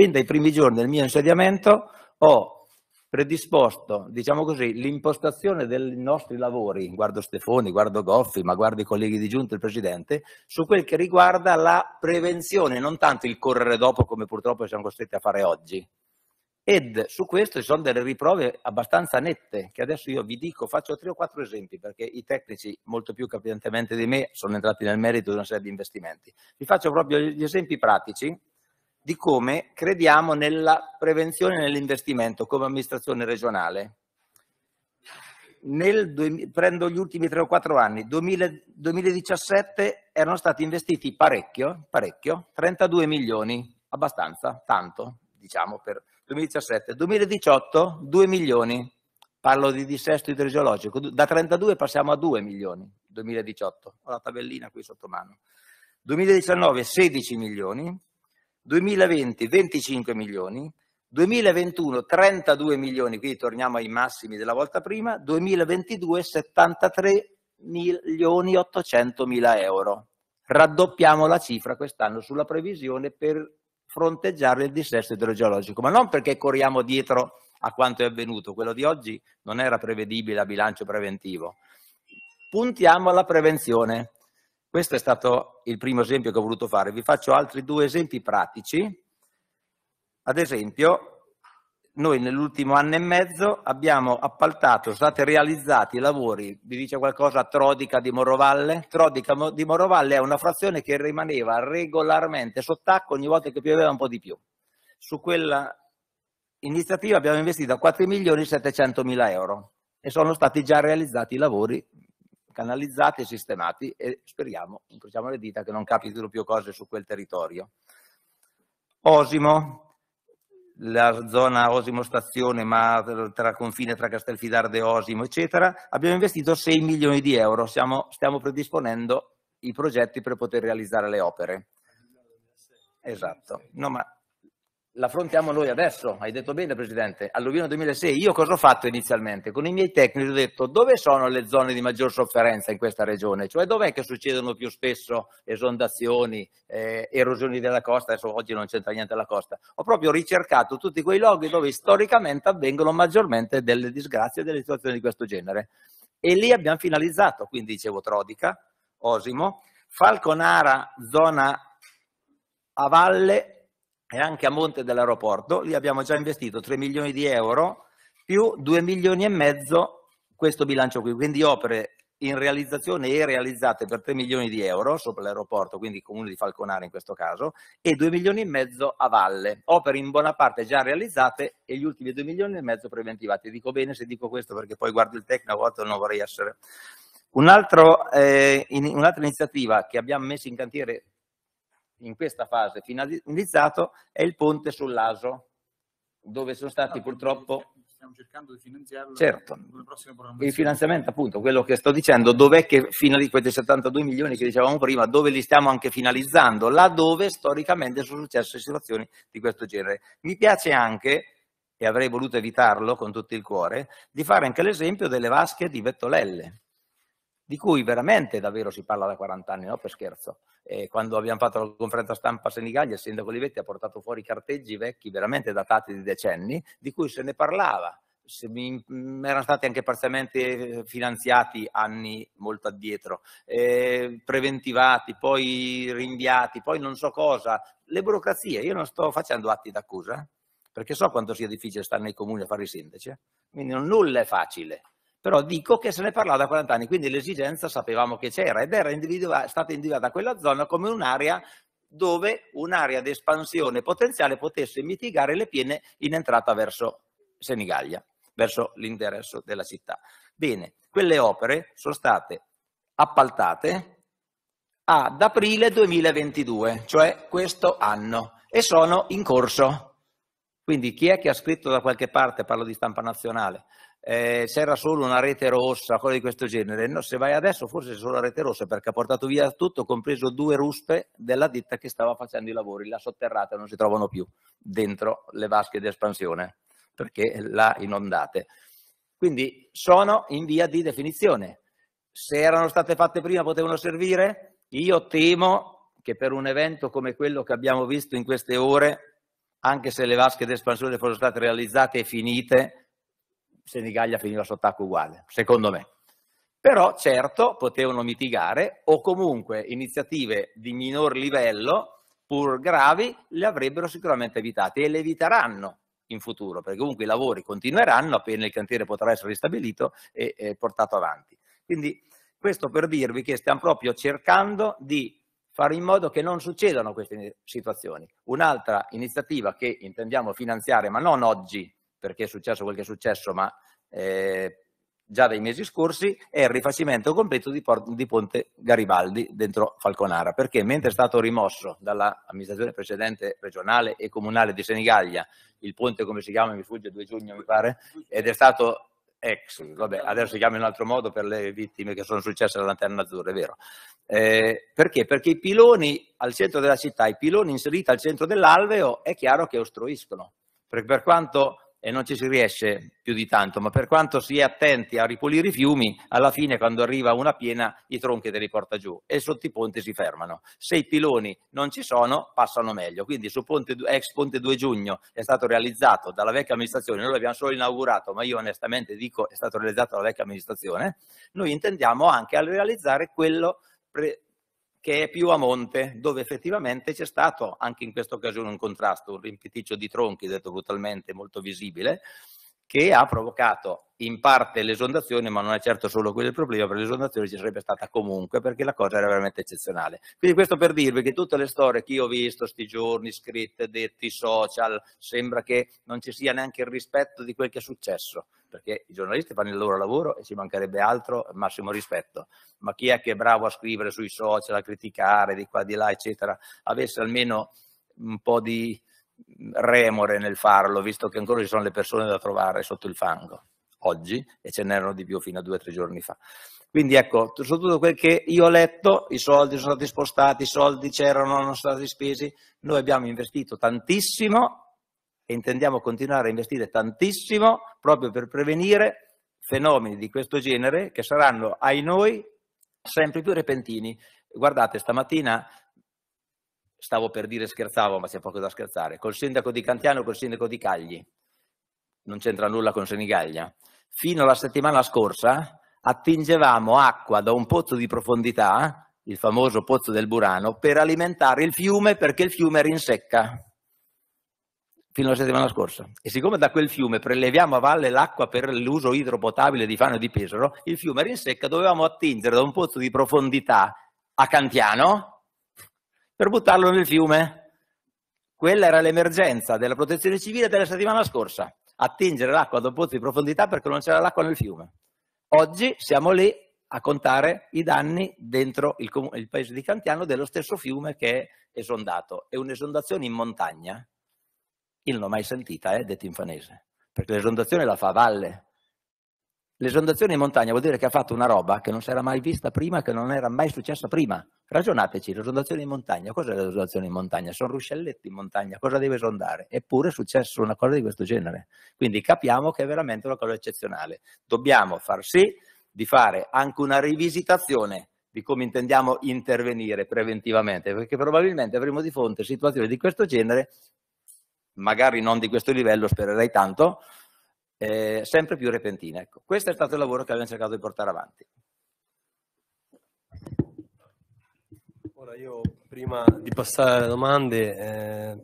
fin dai primi giorni del mio insediamento ho predisposto, diciamo così, l'impostazione dei nostri lavori, guardo Stefoni, guardo Goffi, ma guardo i colleghi di Giunta e il Presidente, su quel che riguarda la prevenzione, non tanto il correre dopo come purtroppo siamo costretti a fare oggi. Ed su questo ci sono delle riprove abbastanza nette, che adesso io vi dico, faccio tre o quattro esempi, perché i tecnici, molto più capientemente di me, sono entrati nel merito di una serie di investimenti. Vi faccio proprio gli esempi pratici, di come crediamo nella prevenzione e nell'investimento come amministrazione regionale. Nel, prendo gli ultimi 3 o 4 anni, 2000, 2017 erano stati investiti parecchio, parecchio, 32 milioni, abbastanza, tanto, diciamo per 2017. 2018 2 milioni, parlo di dissesto idrogeologico, da 32 passiamo a 2 milioni, 2018, ho la tabellina qui sotto mano. 2019 16 milioni, 2020 25 milioni, 2021 32 milioni, quindi torniamo ai massimi della volta prima, 2022 73 milioni 800 mila euro. Raddoppiamo la cifra quest'anno sulla previsione per fronteggiare il dissesto idrogeologico, ma non perché corriamo dietro a quanto è avvenuto, quello di oggi non era prevedibile a bilancio preventivo. Puntiamo alla prevenzione, questo è stato il primo esempio che ho voluto fare. Vi faccio altri due esempi pratici. Ad esempio, noi nell'ultimo anno e mezzo abbiamo appaltato, sono stati realizzati lavori, vi dice qualcosa Trodica di Morovalle? Trodica di Morovalle è una frazione che rimaneva regolarmente sott'acqua ogni volta che pioveva un po' di più. Su quella iniziativa abbiamo investito 4 milioni e 700 mila euro e sono stati già realizzati i lavori canalizzati e sistemati e speriamo, incrociamo le dita, che non capitino più cose su quel territorio. Osimo, la zona Osimo Stazione, ma tra confine tra Castelfidardo e Osimo, eccetera, abbiamo investito 6 milioni di euro, Siamo, stiamo predisponendo i progetti per poter realizzare le opere. Esatto, no, ma l'affrontiamo noi adesso, hai detto bene Presidente, all'Ovino 2006 io cosa ho fatto inizialmente? Con i miei tecnici ho detto dove sono le zone di maggior sofferenza in questa regione, cioè dov'è che succedono più spesso esondazioni, eh, erosioni della costa, adesso oggi non c'entra niente la costa, ho proprio ricercato tutti quei luoghi dove storicamente avvengono maggiormente delle disgrazie e delle situazioni di questo genere e lì abbiamo finalizzato, quindi dicevo Trodica, Osimo, Falconara, zona a valle e anche a monte dell'aeroporto, lì abbiamo già investito 3 milioni di euro più 2 milioni e mezzo questo bilancio qui, quindi opere in realizzazione e realizzate per 3 milioni di euro sopra l'aeroporto, quindi comune di Falconare in questo caso, e 2 milioni e mezzo a valle, opere in buona parte già realizzate e gli ultimi 2 milioni e mezzo preventivati. Dico bene se dico questo perché poi guardo il tecnico, a volte non vorrei essere. Un altro, eh, in, un'altra iniziativa che abbiamo messo in cantiere in questa fase finalizzato è il ponte sull'Aso, dove sono stati ah, no, purtroppo... Stiamo cercando di finanziarlo certo. Il finanziamento, appunto, quello che sto dicendo, dov'è che fino a questi 72 milioni che dicevamo prima, dove li stiamo anche finalizzando, laddove storicamente sono successe situazioni di questo genere. Mi piace anche e avrei voluto evitarlo con tutto il cuore, di fare anche l'esempio delle vasche di Bettolelle, di cui veramente davvero si parla da 40 anni, no per scherzo. Eh, quando abbiamo fatto la conferenza stampa a Senigallia, il sindaco Livetti ha portato fuori carteggi vecchi, veramente datati di decenni, di cui se ne parlava. Se mi, mm, erano stati anche parzialmente eh, finanziati anni molto addietro, eh, preventivati, poi rinviati, poi non so cosa. Le burocrazie, io non sto facendo atti d'accusa, perché so quanto sia difficile stare nei comuni a fare i sindaci, eh. quindi nulla è facile però dico che se ne parlava da 40 anni, quindi l'esigenza sapevamo che c'era ed era individua- stata individuata quella zona come un'area dove un'area di espansione potenziale potesse mitigare le piene in entrata verso Senigallia, verso l'interesse della città. Bene, quelle opere sono state appaltate ad aprile 2022, cioè questo anno, e sono in corso. Quindi chi è che ha scritto da qualche parte, parlo di stampa nazionale, eh, c'era solo una rete rossa, cose di questo genere. No, se vai adesso forse c'è solo la rete rossa perché ha portato via tutto, compreso due ruspe della ditta che stava facendo i lavori, la sotterrata non si trovano più dentro le vasche di espansione perché l'ha inondate. Quindi sono in via di definizione. Se erano state fatte prima potevano servire? Io temo che per un evento come quello che abbiamo visto in queste ore, anche se le vasche di espansione fossero state realizzate e finite, Senigallia finiva sott'acqua uguale, secondo me. Però certo potevano mitigare o comunque iniziative di minor livello, pur gravi, le avrebbero sicuramente evitate e le eviteranno in futuro, perché comunque i lavori continueranno appena il cantiere potrà essere ristabilito e, e portato avanti. Quindi questo per dirvi che stiamo proprio cercando di fare in modo che non succedano queste situazioni. Un'altra iniziativa che intendiamo finanziare, ma non oggi, perché è successo quel che è successo, ma eh, già dai mesi scorsi, è il rifacimento completo di, di, Ponte Garibaldi dentro Falconara, perché mentre è stato rimosso dall'amministrazione precedente regionale e comunale di Senigallia, il ponte come si chiama, mi sfugge, 2 giugno mi pare, ed è stato ex, vabbè, adesso si chiama in un altro modo per le vittime che sono successe alla Lanterna Azzurra, è vero. Eh, perché? Perché i piloni al centro della città, i piloni inseriti al centro dell'alveo, è chiaro che ostruiscono, perché per quanto e non ci si riesce più di tanto, ma per quanto si è attenti a ripulire i fiumi, alla fine quando arriva una piena i tronchi te li porta giù e sotto i ponti si fermano. Se i piloni non ci sono, passano meglio. Quindi su ponte, ex ponte 2 giugno è stato realizzato dalla vecchia amministrazione, noi l'abbiamo solo inaugurato, ma io onestamente dico è stato realizzato dalla vecchia amministrazione, noi intendiamo anche realizzare quello pre, che è più a monte, dove effettivamente c'è stato anche in questa occasione un contrasto, un rimpeticcio di tronchi, detto brutalmente, molto visibile, che ha provocato in parte l'esondazione, ma non è certo solo quello il problema, perché l'esondazione ci sarebbe stata comunque, perché la cosa era veramente eccezionale. Quindi questo per dirvi che tutte le storie che io ho visto sti giorni, scritte, detti, social, sembra che non ci sia neanche il rispetto di quel che è successo perché i giornalisti fanno il loro lavoro e ci mancherebbe altro, massimo rispetto. Ma chi è che è bravo a scrivere sui social, a criticare di qua, di là, eccetera, avesse almeno un po' di remore nel farlo, visto che ancora ci sono le persone da trovare sotto il fango oggi e ce n'erano di più fino a due o tre giorni fa. Quindi ecco, su tutto quel che io ho letto, i soldi sono stati spostati, i soldi c'erano, non sono stati spesi, noi abbiamo investito tantissimo e intendiamo continuare a investire tantissimo proprio per prevenire fenomeni di questo genere che saranno ai noi sempre più repentini. Guardate, stamattina stavo per dire scherzavo, ma c'è poco da scherzare, col sindaco di Cantiano e col sindaco di Cagli, non c'entra nulla con Senigallia, fino alla settimana scorsa attingevamo acqua da un pozzo di profondità, il famoso pozzo del Burano, per alimentare il fiume perché il fiume era in secca fino alla settimana ah. scorsa. E siccome da quel fiume preleviamo a valle l'acqua per l'uso idropotabile di Fano e di Pesaro, il fiume era in secca, dovevamo attingere da un pozzo di profondità a Cantiano per buttarlo nel fiume. Quella era l'emergenza della protezione civile della settimana scorsa, attingere l'acqua da un pozzo di profondità perché non c'era l'acqua nel fiume. Oggi siamo lì a contare i danni dentro il, il paese di Cantiano dello stesso fiume che è esondato. È un'esondazione in montagna io non l'ho mai sentita, eh, detto in fanese, perché l'esondazione la fa a valle. L'esondazione in montagna vuol dire che ha fatto una roba che non si era mai vista prima, che non era mai successa prima. Ragionateci, l'esondazione in montagna, cos'è l'esondazione in montagna? Sono ruscelletti in montagna, cosa deve esondare? Eppure è successo una cosa di questo genere. Quindi capiamo che è veramente una cosa eccezionale. Dobbiamo far sì di fare anche una rivisitazione di come intendiamo intervenire preventivamente, perché probabilmente avremo di fronte situazioni di questo genere magari non di questo livello, spererei tanto, eh, sempre più repentine. Ecco, questo è stato il lavoro che abbiamo cercato di portare avanti. Ora io prima di passare alle domande eh,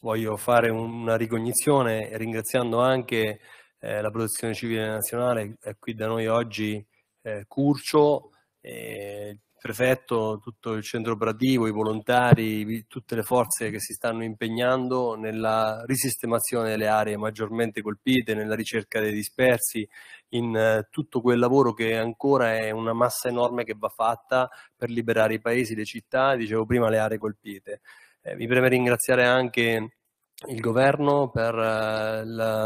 voglio fare una ricognizione ringraziando anche eh, la Protezione Civile Nazionale, è qui da noi oggi eh, Curcio, il prefetto, tutto il centro operativo, i volontari, tutte le forze che si stanno impegnando nella risistemazione delle aree maggiormente colpite, nella ricerca dei dispersi, in eh, tutto quel lavoro che ancora è una massa enorme che va fatta per liberare i paesi, le città, dicevo prima le aree colpite. Eh, mi preme ringraziare anche il governo per eh,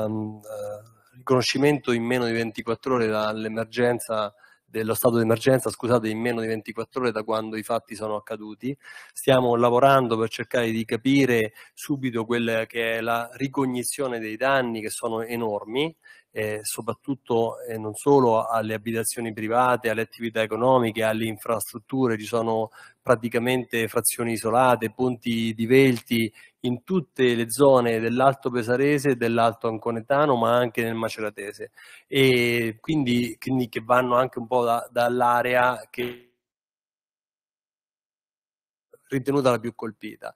mm, eh il riconoscimento in meno di 24 ore dall'emergenza dello stato d'emergenza, scusate, in meno di 24 ore da quando i fatti sono accaduti. Stiamo lavorando per cercare di capire subito quella che è la ricognizione dei danni che sono enormi eh, soprattutto e eh, non solo alle abitazioni private, alle attività economiche, alle infrastrutture, ci sono praticamente frazioni isolate, ponti divelti in tutte le zone dell'Alto Pesarese dell'Alto Anconetano, ma anche nel Maceratese. E quindi, quindi che vanno anche un po' da, dall'area che è ritenuta la più colpita.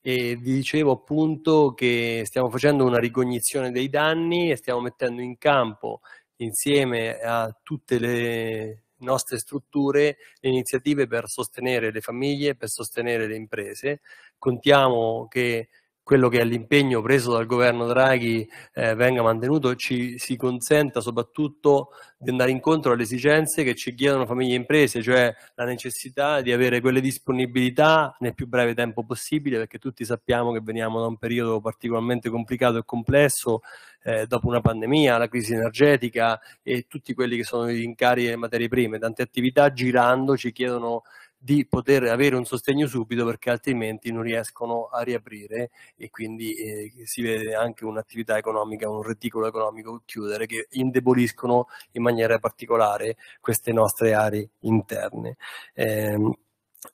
E vi dicevo appunto che stiamo facendo una ricognizione dei danni e stiamo mettendo in campo insieme a tutte le nostre strutture le iniziative per sostenere le famiglie, per sostenere le imprese. Contiamo che quello che è l'impegno preso dal governo Draghi eh, venga mantenuto, ci si consenta soprattutto di andare incontro alle esigenze che ci chiedono famiglie e imprese, cioè la necessità di avere quelle disponibilità nel più breve tempo possibile, perché tutti sappiamo che veniamo da un periodo particolarmente complicato e complesso, eh, dopo una pandemia, la crisi energetica e tutti quelli che sono gli rincari delle materie prime. Tante attività girando ci chiedono di poter avere un sostegno subito perché altrimenti non riescono a riaprire e quindi eh, si vede anche un'attività economica, un reticolo economico chiudere che indeboliscono in maniera particolare queste nostre aree interne. Eh,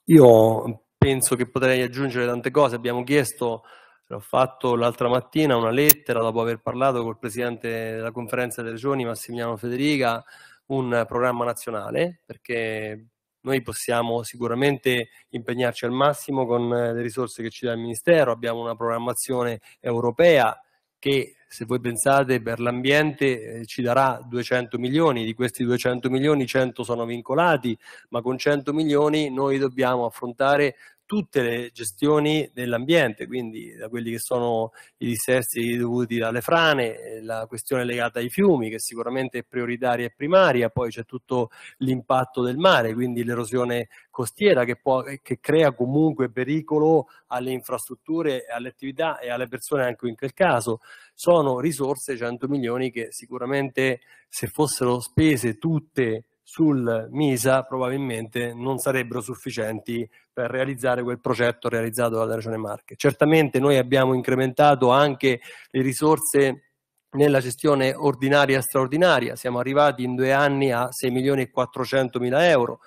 io penso che potrei aggiungere tante cose, abbiamo chiesto ho fatto l'altra mattina una lettera dopo aver parlato col presidente della conferenza delle regioni Massimiliano Federica, un programma nazionale perché noi possiamo sicuramente impegnarci al massimo con eh, le risorse che ci dà il Ministero, abbiamo una programmazione europea che se voi pensate per l'ambiente eh, ci darà 200 milioni, di questi 200 milioni 100 sono vincolati, ma con 100 milioni noi dobbiamo affrontare tutte le gestioni dell'ambiente, quindi da quelli che sono i dissesti dovuti alle frane, eh, la questione legata ai fiumi che sicuramente è prioritaria e primaria, poi c'è tutto l'impatto del mare, quindi l'erosione costiera che, può, eh, che crea comunque pericolo alle infrastrutture, alle attività e alle persone anche in quel caso. Sono risorse 100 milioni che sicuramente se fossero spese tutte sul MISA probabilmente non sarebbero sufficienti per realizzare quel progetto realizzato dalla Regione Marche. Certamente noi abbiamo incrementato anche le risorse nella gestione ordinaria e straordinaria, siamo arrivati in due anni a 6 milioni e 400 mila euro,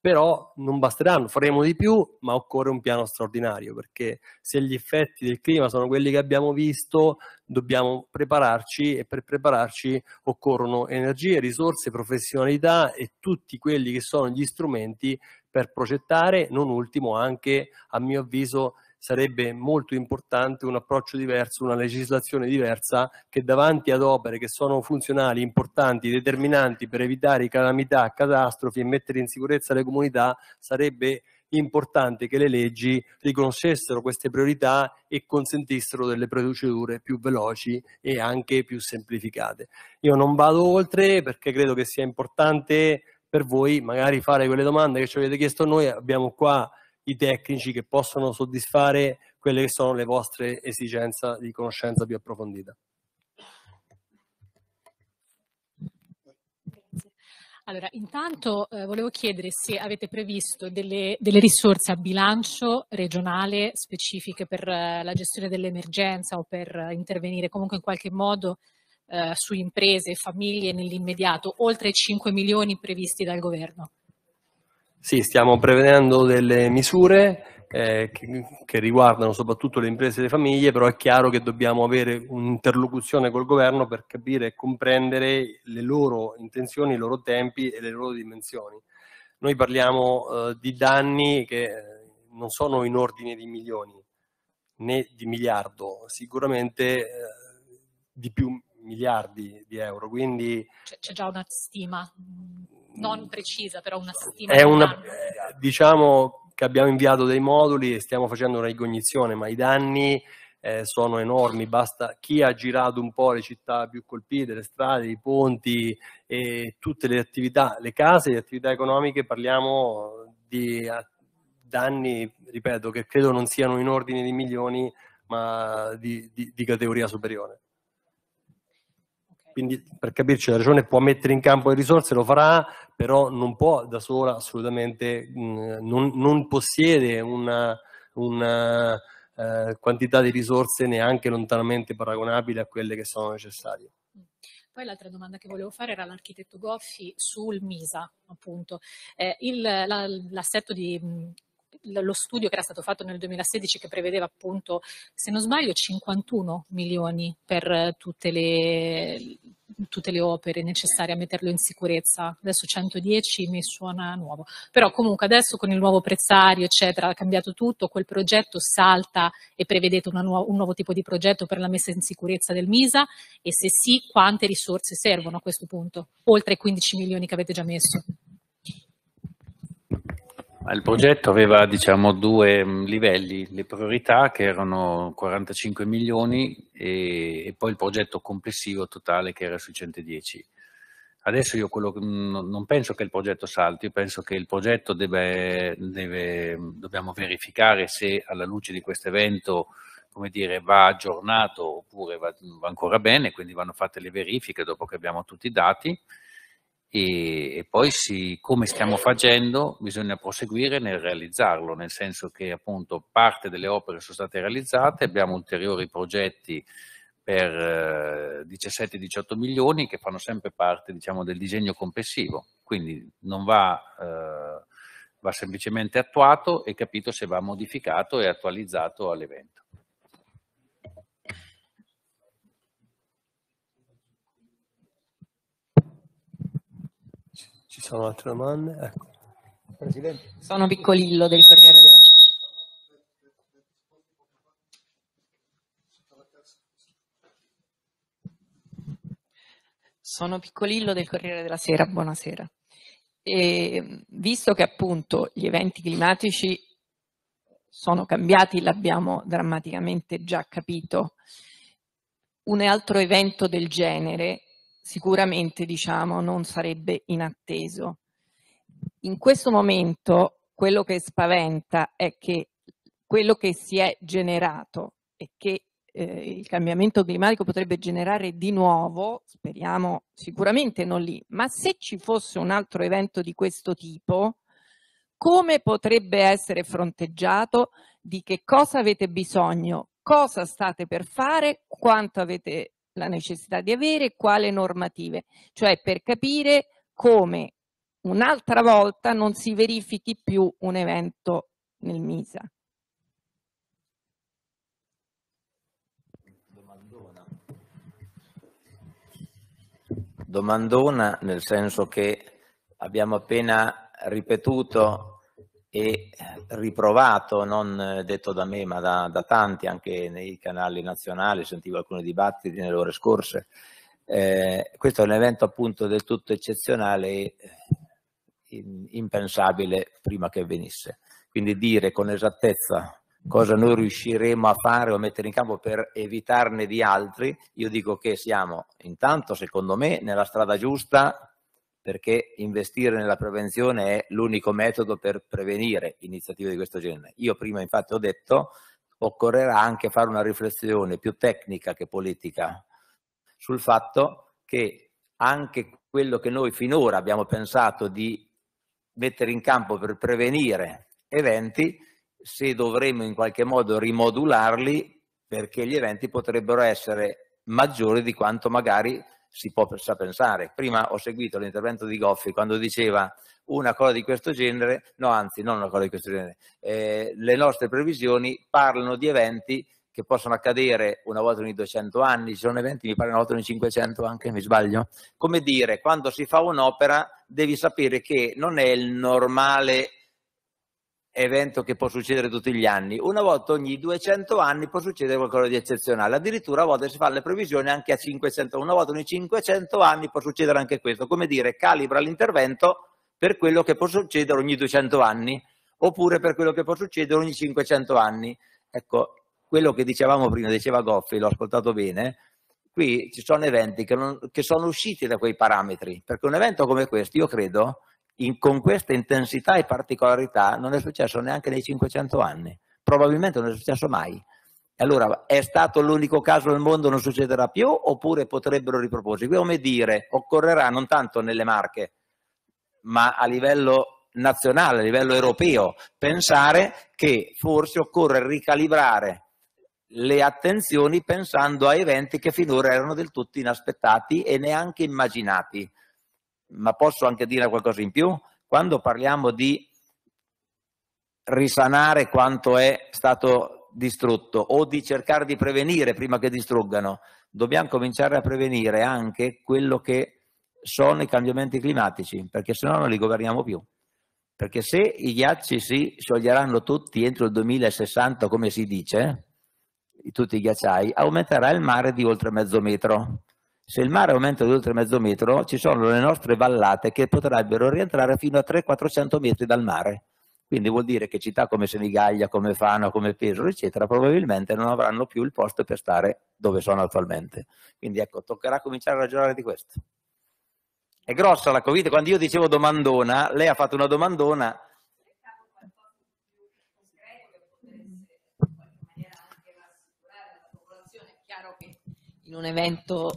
però non basteranno, faremo di più, ma occorre un piano straordinario perché se gli effetti del clima sono quelli che abbiamo visto, dobbiamo prepararci e per prepararci occorrono energie, risorse, professionalità e tutti quelli che sono gli strumenti per progettare, non ultimo anche a mio avviso sarebbe molto importante un approccio diverso, una legislazione diversa che davanti ad opere che sono funzionali, importanti, determinanti per evitare calamità, catastrofi e mettere in sicurezza le comunità, sarebbe importante che le leggi riconoscessero queste priorità e consentissero delle procedure più veloci e anche più semplificate. Io non vado oltre perché credo che sia importante per voi magari fare quelle domande che ci avete chiesto noi, abbiamo qua i tecnici che possono soddisfare quelle che sono le vostre esigenze di conoscenza più approfondita. Allora, intanto eh, volevo chiedere se avete previsto delle, delle, risorse a bilancio regionale specifiche per eh, la gestione dell'emergenza o per eh, intervenire comunque in qualche modo eh, su imprese e famiglie nell'immediato, oltre ai 5 milioni previsti dal governo. Sì, stiamo prevedendo delle misure eh, che, che, riguardano soprattutto le imprese e le famiglie, però è chiaro che dobbiamo avere un'interlocuzione col governo per capire e comprendere le loro intenzioni, i loro tempi e le loro dimensioni. Noi parliamo eh, di danni che eh, non sono in ordine di milioni né di miliardo, sicuramente eh, di più miliardi di euro. Quindi c'è già una stima mm, non precisa, però una stima. È una, eh, diciamo che abbiamo inviato dei moduli e stiamo facendo una ricognizione, ma i danni eh, sono enormi. Basta chi ha girato un po' le città più colpite, le strade, i ponti e tutte le attività, le case, le attività economiche, parliamo di eh, danni, ripeto, che credo non siano in ordine di milioni, ma di, di, di categoria superiore. Quindi per capirci la regione può mettere in campo le risorse, lo farà, però non può da sola assolutamente, mh, mm, non, non, possiede una, una eh, quantità di risorse neanche lontanamente paragonabile a quelle che sono necessarie. Mm. Poi l'altra domanda che volevo fare era all'architetto Goffi sul MISA, appunto. Eh, l'assetto la, di mm, lo studio che era stato fatto nel 2016 che prevedeva appunto, se non sbaglio, 51 milioni per tutte le, tutte le opere necessarie a metterlo in sicurezza. Adesso 110 mi suona nuovo. Però comunque adesso con il nuovo prezzario, eccetera, ha cambiato tutto, quel progetto salta e prevedete nuova, un nuovo tipo di progetto per la messa in sicurezza del MISA e se sì, quante risorse servono a questo punto? Oltre ai 15 milioni che avete già messo. Il progetto aveva diciamo, due mm, livelli, le priorità che erano 45 milioni e, e, poi il progetto complessivo totale che era sui 110. Adesso io quello, mm, non penso che il progetto salti, io penso che il progetto deve, deve, mm, dobbiamo verificare se alla luce di questo evento come dire, va aggiornato oppure va, va ancora bene, quindi vanno fatte le verifiche dopo che abbiamo tutti i dati e, e poi si, come stiamo facendo bisogna proseguire nel realizzarlo, nel senso che appunto parte delle opere sono state realizzate, abbiamo ulteriori progetti per 17-18 eh, milioni che fanno sempre parte diciamo, del disegno complessivo, quindi non va, eh, va semplicemente attuato e capito se va modificato e attualizzato all'evento. Ci sono altre domande? Ecco. Presidente. Sono Piccolillo del Corriere della Sono Piccolillo del Corriere della Sera, buonasera. E visto che appunto gli eventi climatici sono cambiati, l'abbiamo drammaticamente già capito, un altro evento del genere sicuramente diciamo, non sarebbe inatteso. In questo momento quello che spaventa è che quello che si è generato e che eh, il cambiamento climatico potrebbe generare di nuovo, speriamo sicuramente non lì, ma se ci fosse un altro evento di questo tipo, come potrebbe essere fronteggiato, di che cosa avete bisogno, cosa state per fare, quanto avete la necessità di avere quale normative, cioè per capire come un'altra volta non si verifichi più un evento nel MISA. Domandona, Domandona nel senso che abbiamo appena ripetuto e eh, riprovato, non eh, detto da me ma da, da tanti anche nei canali nazionali, sentivo alcuni dibattiti nelle ore scorse, eh, questo è un evento appunto del tutto eccezionale e eh, impensabile prima che avvenisse. Quindi dire con esattezza cosa noi riusciremo a fare o mettere in campo per evitarne di altri, io dico che siamo intanto, secondo me, nella strada giusta perché investire nella prevenzione è l'unico metodo per prevenire iniziative di questo genere. Io prima infatti ho detto occorrerà anche fare una riflessione più tecnica che politica sul fatto che anche quello che noi finora abbiamo pensato di mettere in campo per prevenire eventi, se dovremo in qualche modo rimodularli perché gli eventi potrebbero essere maggiori di quanto magari si può pensare. Prima ho seguito l'intervento di Goffi quando diceva una cosa di questo genere, no anzi non una cosa di questo genere, eh, le nostre previsioni parlano di eventi che possono accadere una volta ogni 200 anni, ci sono eventi mi pare una volta ogni 500 anche, mi sbaglio. Come dire, quando si fa un'opera devi sapere che non è il normale evento che può succedere tutti gli anni, una volta ogni 200 anni può succedere qualcosa di eccezionale, addirittura a volte si fa le previsioni anche a 500, una volta ogni 500 anni può succedere anche questo, come dire calibra l'intervento per quello che può succedere ogni 200 anni oppure per quello che può succedere ogni 500 anni. Ecco, quello che dicevamo prima, diceva Goffi, l'ho ascoltato bene, qui ci sono eventi che, non, che sono usciti da quei parametri, perché un evento come questo, io credo, in, con questa intensità e particolarità non è successo neanche nei 500 anni, probabilmente non è successo mai. Allora, è stato l'unico caso nel mondo, non succederà più, oppure potrebbero riproporsi? Come dire, occorrerà non tanto nelle marche, ma a livello nazionale, a livello europeo, pensare che forse occorre ricalibrare le attenzioni pensando a eventi che finora erano del tutto inaspettati e neanche immaginati ma posso anche dire qualcosa in più? Quando parliamo di risanare quanto è stato distrutto o di cercare di prevenire prima che distruggano, dobbiamo cominciare a prevenire anche quello che sono i cambiamenti climatici, perché se no non li governiamo più. Perché se i ghiacci si scioglieranno tutti entro il 2060, come si dice, tutti i ghiacciai, aumenterà il mare di oltre mezzo metro se il mare aumenta di oltre mezzo metro, ci sono le nostre vallate che potrebbero rientrare fino a 300-400 metri dal mare. Quindi vuol dire che città come Senigallia, come Fano, come Pesaro, eccetera, probabilmente non avranno più il posto per stare dove sono attualmente. Quindi ecco, toccherà cominciare a ragionare di questo. È grossa la Covid, quando io dicevo domandona, lei ha fatto una domandona un evento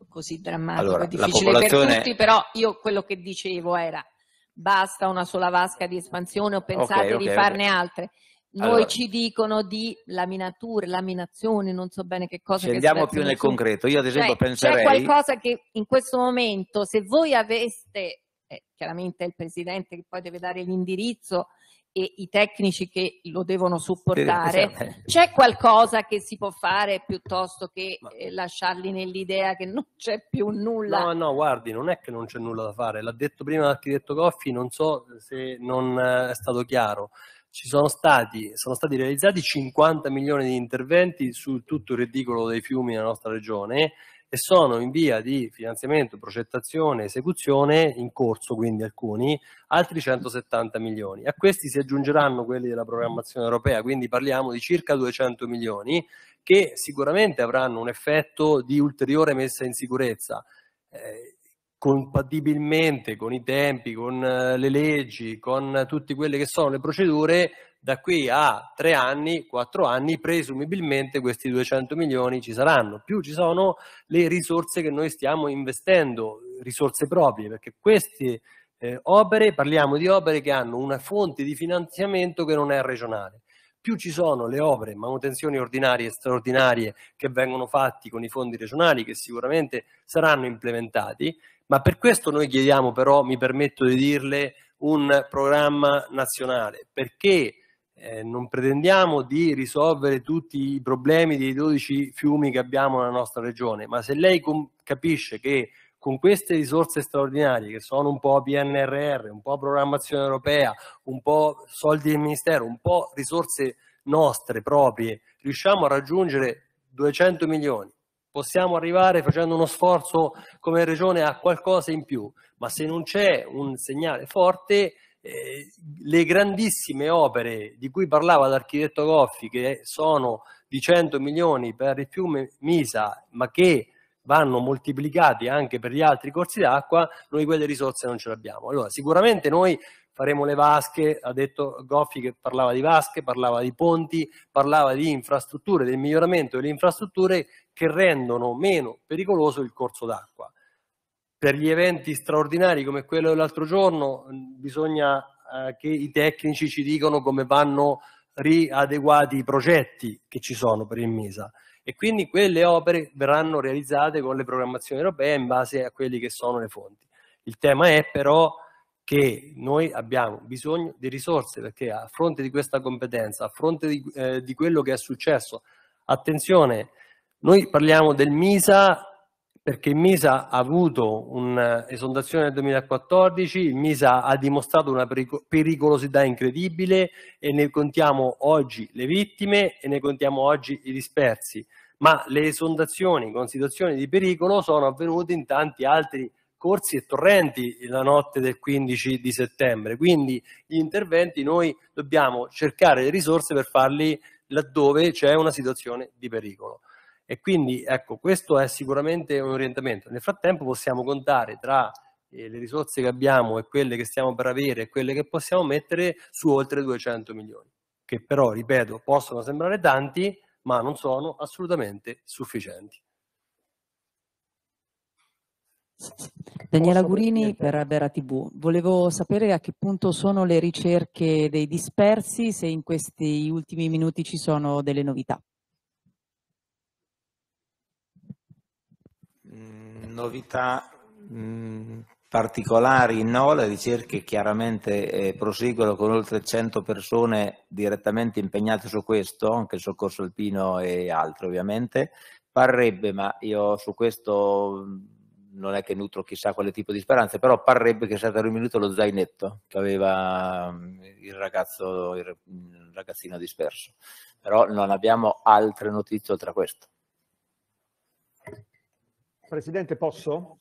eh, così drammatico allora, difficile popolazione... per tutti, però io quello che dicevo era basta una sola vasca di espansione o pensate okay, okay, di farne okay. altre. Noi allora, ci dicono di laminature, laminazioni, non so bene che cosa. Scendiamo più nel concreto. Io ad esempio cioè, penserei... C'è qualcosa che in questo momento, se voi aveste, eh, chiaramente è il Presidente che poi deve dare l'indirizzo, e i tecnici che lo devono supportare, (laughs) c'è qualcosa che si può fare piuttosto che Ma... Eh, lasciarli nell'idea che non c'è più nulla? No, no, guardi, non è che non c'è nulla da fare, l'ha detto prima l'architetto Goffi, non so eh, se non eh, è stato chiaro. Ci sono stati, sono stati realizzati 50 milioni di interventi su tutto il reticolo dei fiumi della nostra regione e sono in via di finanziamento, progettazione, esecuzione in corso, quindi alcuni, altri 170 milioni. A questi si aggiungeranno quelli della programmazione europea, quindi parliamo di circa 200 milioni che sicuramente avranno un effetto di ulteriore messa in sicurezza. Eh, compatibilmente con i tempi, con eh, le leggi, con tutte quelle che sono le procedure, da qui a tre anni, quattro anni, presumibilmente questi 200 milioni ci saranno, più ci sono le risorse che noi stiamo investendo, risorse proprie, perché queste eh, opere, parliamo di opere che hanno una fonte di finanziamento che non è regionale. Più ci sono le opere, manutenzioni ordinarie e straordinarie che vengono fatte con i fondi regionali, che sicuramente saranno implementati, ma per questo noi chiediamo però, mi permetto di dirle, un programma nazionale, perché eh, non pretendiamo di risolvere tutti i problemi dei 12 fiumi che abbiamo nella nostra regione, ma se lei capisce che con queste risorse straordinarie che sono un po' PNRR, un po' programmazione europea, un po' soldi del Ministero, un po' risorse nostre proprie, riusciamo a raggiungere 200 milioni, possiamo arrivare facendo uno sforzo come regione a qualcosa in più, ma se non c'è un segnale forte eh, le grandissime opere di cui parlava l'architetto Goffi, che sono di 100 milioni per il fiume Misa, ma che vanno moltiplicati anche per gli altri corsi d'acqua, noi quelle risorse non ce le abbiamo. Allora, sicuramente noi faremo le vasche, ha detto Goffi che parlava di vasche, parlava di ponti, parlava di infrastrutture, del miglioramento delle infrastrutture che rendono meno pericoloso il corso d'acqua per gli eventi straordinari come quello dell'altro giorno mm, bisogna eh, che i tecnici ci dicano come vanno riadeguati i progetti che ci sono per il MISA e quindi quelle opere verranno realizzate con le programmazioni europee in base a quelle che sono le fonti. Il tema è però che noi abbiamo bisogno di risorse perché a fronte di questa competenza, a fronte di, eh, di quello che è successo, attenzione, noi parliamo del MISA perché il MISA ha avuto un'esondazione eh, nel 2014, il MISA ha dimostrato una pericolosità incredibile e ne contiamo oggi le vittime e ne contiamo oggi i dispersi, ma le esondazioni con situazioni di pericolo sono avvenute in tanti altri corsi e torrenti la notte del 15 di settembre, quindi gli interventi noi dobbiamo cercare le risorse per farli laddove c'è una situazione di pericolo. E quindi ecco, questo è sicuramente un orientamento. Nel frattempo possiamo contare tra eh, le risorse che abbiamo e quelle che stiamo per avere e quelle che possiamo mettere su oltre 200 milioni, che però, ripeto, possono sembrare tanti, ma non sono assolutamente sufficienti. Daniela Gurini per Abera TV. Volevo sapere a che punto sono le ricerche dei dispersi, se in questi ultimi minuti ci sono delle novità. novità mh, mm, particolari no, le ricerche chiaramente eh, proseguono con oltre 100 persone direttamente impegnate su questo, anche il soccorso alpino e altro ovviamente. Parrebbe, ma io su questo mm, non è che nutro chissà quale tipo di speranze, però parrebbe che sia stato rimunuto lo zainetto che aveva mm, il ragazzo, il ragazzino disperso. Però non abbiamo altre notizie oltre a questo. Presidente, posso?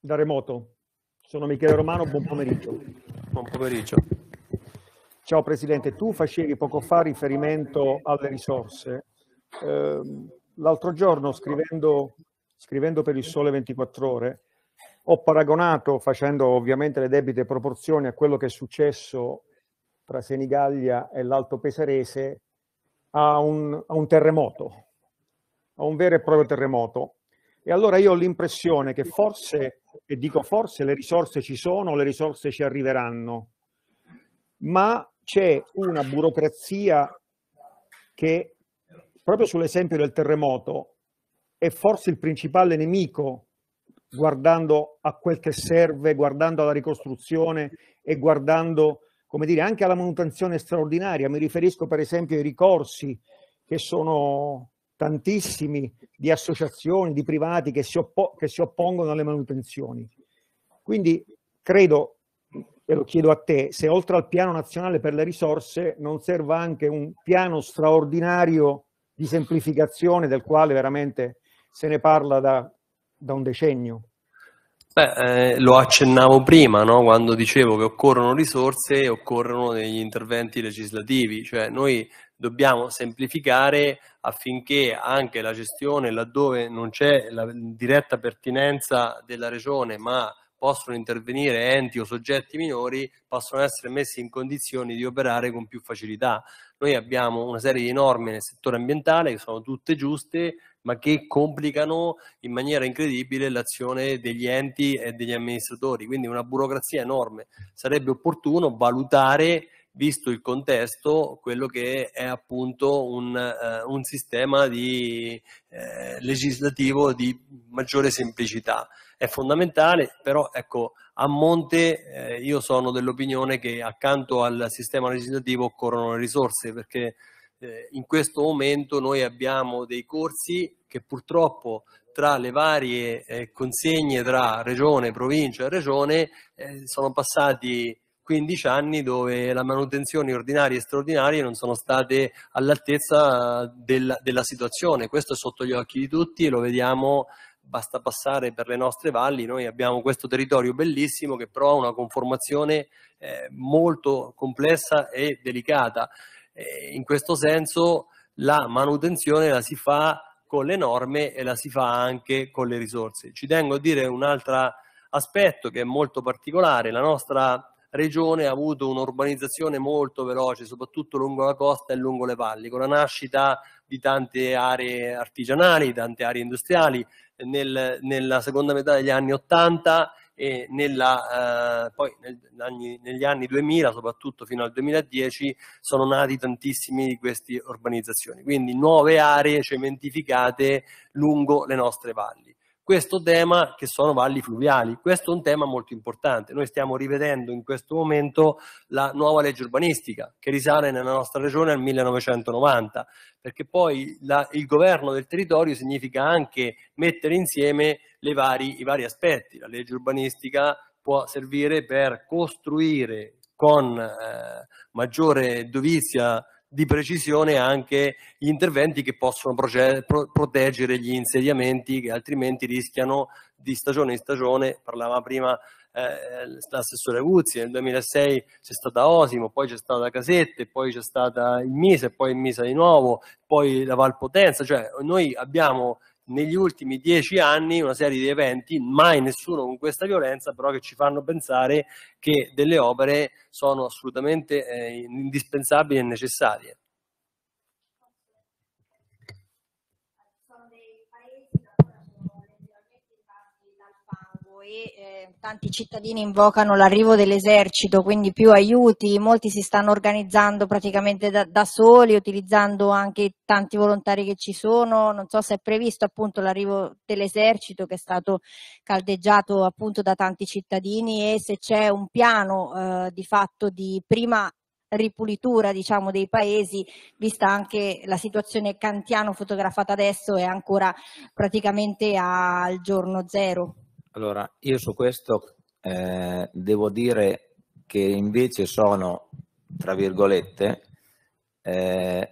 Da remoto. Sono Michele Romano, buon pomeriggio. Buon pomeriggio. Ciao Presidente, tu facevi poco fa riferimento alle risorse. Eh, l'altro giorno, scrivendo, scrivendo per il Sole 24 Ore, ho paragonato, facendo ovviamente le debite proporzioni, a quello che è successo tra Senigallia e l'Alto Pesarese, a un, a un terremoto, a un vero e proprio terremoto. E allora io ho l'impressione che forse, e dico forse, le risorse ci sono, le risorse ci arriveranno, ma c'è una burocrazia che, proprio sull'esempio del terremoto, è forse il principale nemico guardando a quel che serve, guardando alla ricostruzione e guardando, come dire, anche alla manutenzione straordinaria. Mi riferisco per esempio ai ricorsi che sono tantissimi di associazioni, di privati che si, che si oppongono alle manutenzioni. Quindi credo, e lo chiedo a te, se oltre al piano nazionale per le risorse non serva anche un piano straordinario di semplificazione del quale veramente se ne parla da, da un decennio. Beh, eh, lo accennavo prima, no? quando dicevo che occorrono risorse occorrono degli interventi legislativi, cioè noi dobbiamo semplificare affinché anche la gestione laddove non c'è la diretta pertinenza della regione, ma possono intervenire enti o soggetti minori, possono essere messi in condizioni di operare con più facilità. Noi abbiamo una serie di norme nel settore ambientale che sono tutte giuste, ma che complicano in maniera incredibile l'azione degli enti e degli amministratori, quindi una burocrazia enorme. Sarebbe opportuno valutare visto il contesto, quello che è appunto un, uh, un sistema di, eh, legislativo di maggiore semplicità. È fondamentale, però ecco, a monte eh, io sono dell'opinione che accanto al sistema legislativo occorrono le risorse, perché eh, in questo momento noi abbiamo dei corsi che purtroppo tra le varie eh, consegne tra regione, provincia e regione eh, sono passati 15 anni dove la manutenzione ordinaria e straordinaria non sono state all'altezza della, della situazione. Questo è sotto gli occhi di tutti e lo vediamo basta passare per le nostre valli, noi abbiamo questo territorio bellissimo che però ha una conformazione eh, molto complessa e delicata. Eh, in questo senso la manutenzione la si fa con le norme e la si fa anche con le risorse. Ci tengo a dire un altro aspetto che è molto particolare, la nostra regione ha avuto un'urbanizzazione molto veloce, soprattutto lungo la costa e lungo le valli, con la nascita di tante aree artigianali, tante aree industriali. Nel, nella seconda metà degli anni 80 e nella, eh, poi nel, negli, negli anni 2000, soprattutto fino al 2010, sono nati tantissimi di queste urbanizzazioni, quindi nuove aree cementificate lungo le nostre valli questo tema che sono valli fluviali. Questo è un tema molto importante. Noi stiamo rivedendo in questo momento la nuova legge urbanistica che risale nella nostra regione al 1990, perché poi la, il governo del territorio significa anche mettere insieme vari, i vari aspetti. La legge urbanistica può servire per costruire con eh, maggiore dovizia di precisione anche gli interventi che possono pro proteggere gli insediamenti che altrimenti rischiano di stagione in stagione, parlava prima eh, l'assessore Guzzi, nel 2006 c'è stata Osimo, poi c'è stata Casette, poi c'è stata il Mise, poi il Misa di nuovo, poi la Valpotenza, cioè noi abbiamo negli ultimi dieci anni una serie di eventi, mai nessuno con questa violenza, però che ci fanno pensare che delle opere sono assolutamente eh, indispensabili e necessarie. e eh, tanti cittadini invocano l'arrivo dell'esercito, quindi più aiuti, molti si stanno organizzando praticamente da, da, soli, utilizzando anche tanti volontari che ci sono, non so se è previsto appunto l'arrivo dell'esercito che è stato caldeggiato appunto da tanti cittadini e se c'è un piano eh, di fatto di prima ripulitura diciamo dei paesi vista anche la situazione Cantiano fotografata adesso è ancora praticamente al giorno zero. Allora, io su questo eh, devo dire che invece sono, tra virgolette, eh,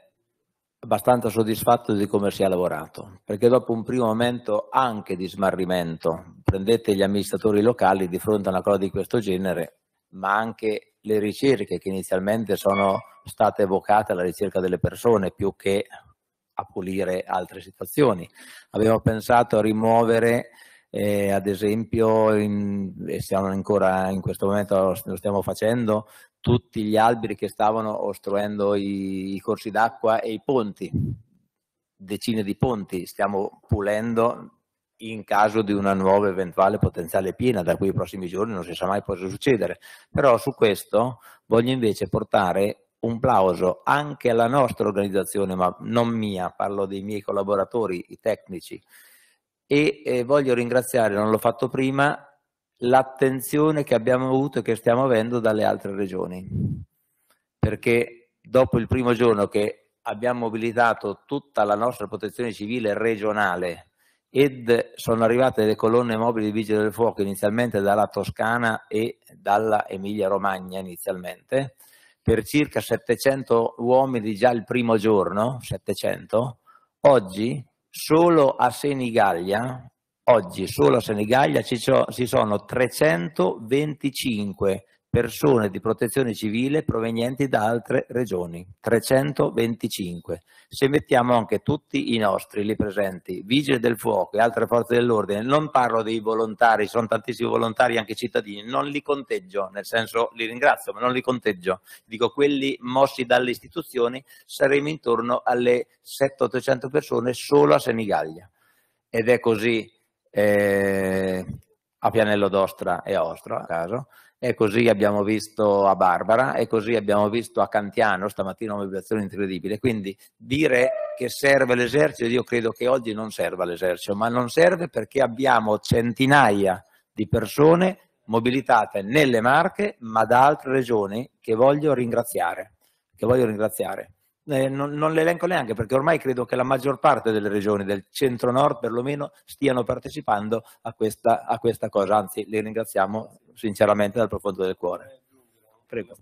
abbastanza soddisfatto di come si è lavorato, perché dopo un primo momento anche di smarrimento, prendete gli amministratori locali di fronte a una cosa di questo genere, ma anche le ricerche che inizialmente sono state evocate alla ricerca delle persone più che a pulire altre situazioni. Abbiamo pensato a rimuovere eh, ad esempio in, stiamo ancora in questo momento lo stiamo facendo tutti gli alberi che stavano ostruendo i, i corsi d'acqua e i ponti decine di ponti stiamo pulendo in caso di una nuova eventuale potenziale piena da qui ai prossimi giorni non si sa mai cosa succedere però su questo voglio invece portare un plauso anche alla nostra organizzazione ma non mia parlo dei miei collaboratori i tecnici e eh, voglio ringraziare, non l'ho fatto prima, l'attenzione che abbiamo avuto e che stiamo avendo dalle altre regioni, perché dopo il primo giorno che abbiamo mobilitato tutta la nostra protezione civile regionale ed sono arrivate le colonne mobili di Vigili del Fuoco inizialmente dalla Toscana e dalla Emilia Romagna inizialmente, per circa 700 uomini già il primo giorno, 700, oggi Solo a Senigallia, oggi solo a Senigallia ci sono 325 persone di protezione civile provenienti da altre regioni, 325. Se mettiamo anche tutti i nostri lì presenti, vigili del fuoco e altre forze dell'ordine, non parlo dei volontari, sono tantissimi volontari anche cittadini, non li conteggio, nel senso li ringrazio, ma non li conteggio. Dico quelli mossi dalle istituzioni, saremo intorno alle 700-800 persone solo a Senigallia. Ed è così eh, a Pianello d'Ostra e a Ostra, a caso, e così abbiamo visto a Barbara e così abbiamo visto a Cantiano stamattina una vibrazione incredibile. Quindi dire che serve l'esercito, io credo che oggi non serva l'esercito, ma non serve perché abbiamo centinaia di persone mobilitate nelle Marche, ma da altre regioni che voglio ringraziare. Che voglio ringraziare eh, non, non, le elenco neanche perché ormai credo che la maggior parte delle regioni del centro-nord perlomeno stiano partecipando a questa, a questa cosa, anzi le ringraziamo sinceramente dal profondo del cuore. Prego.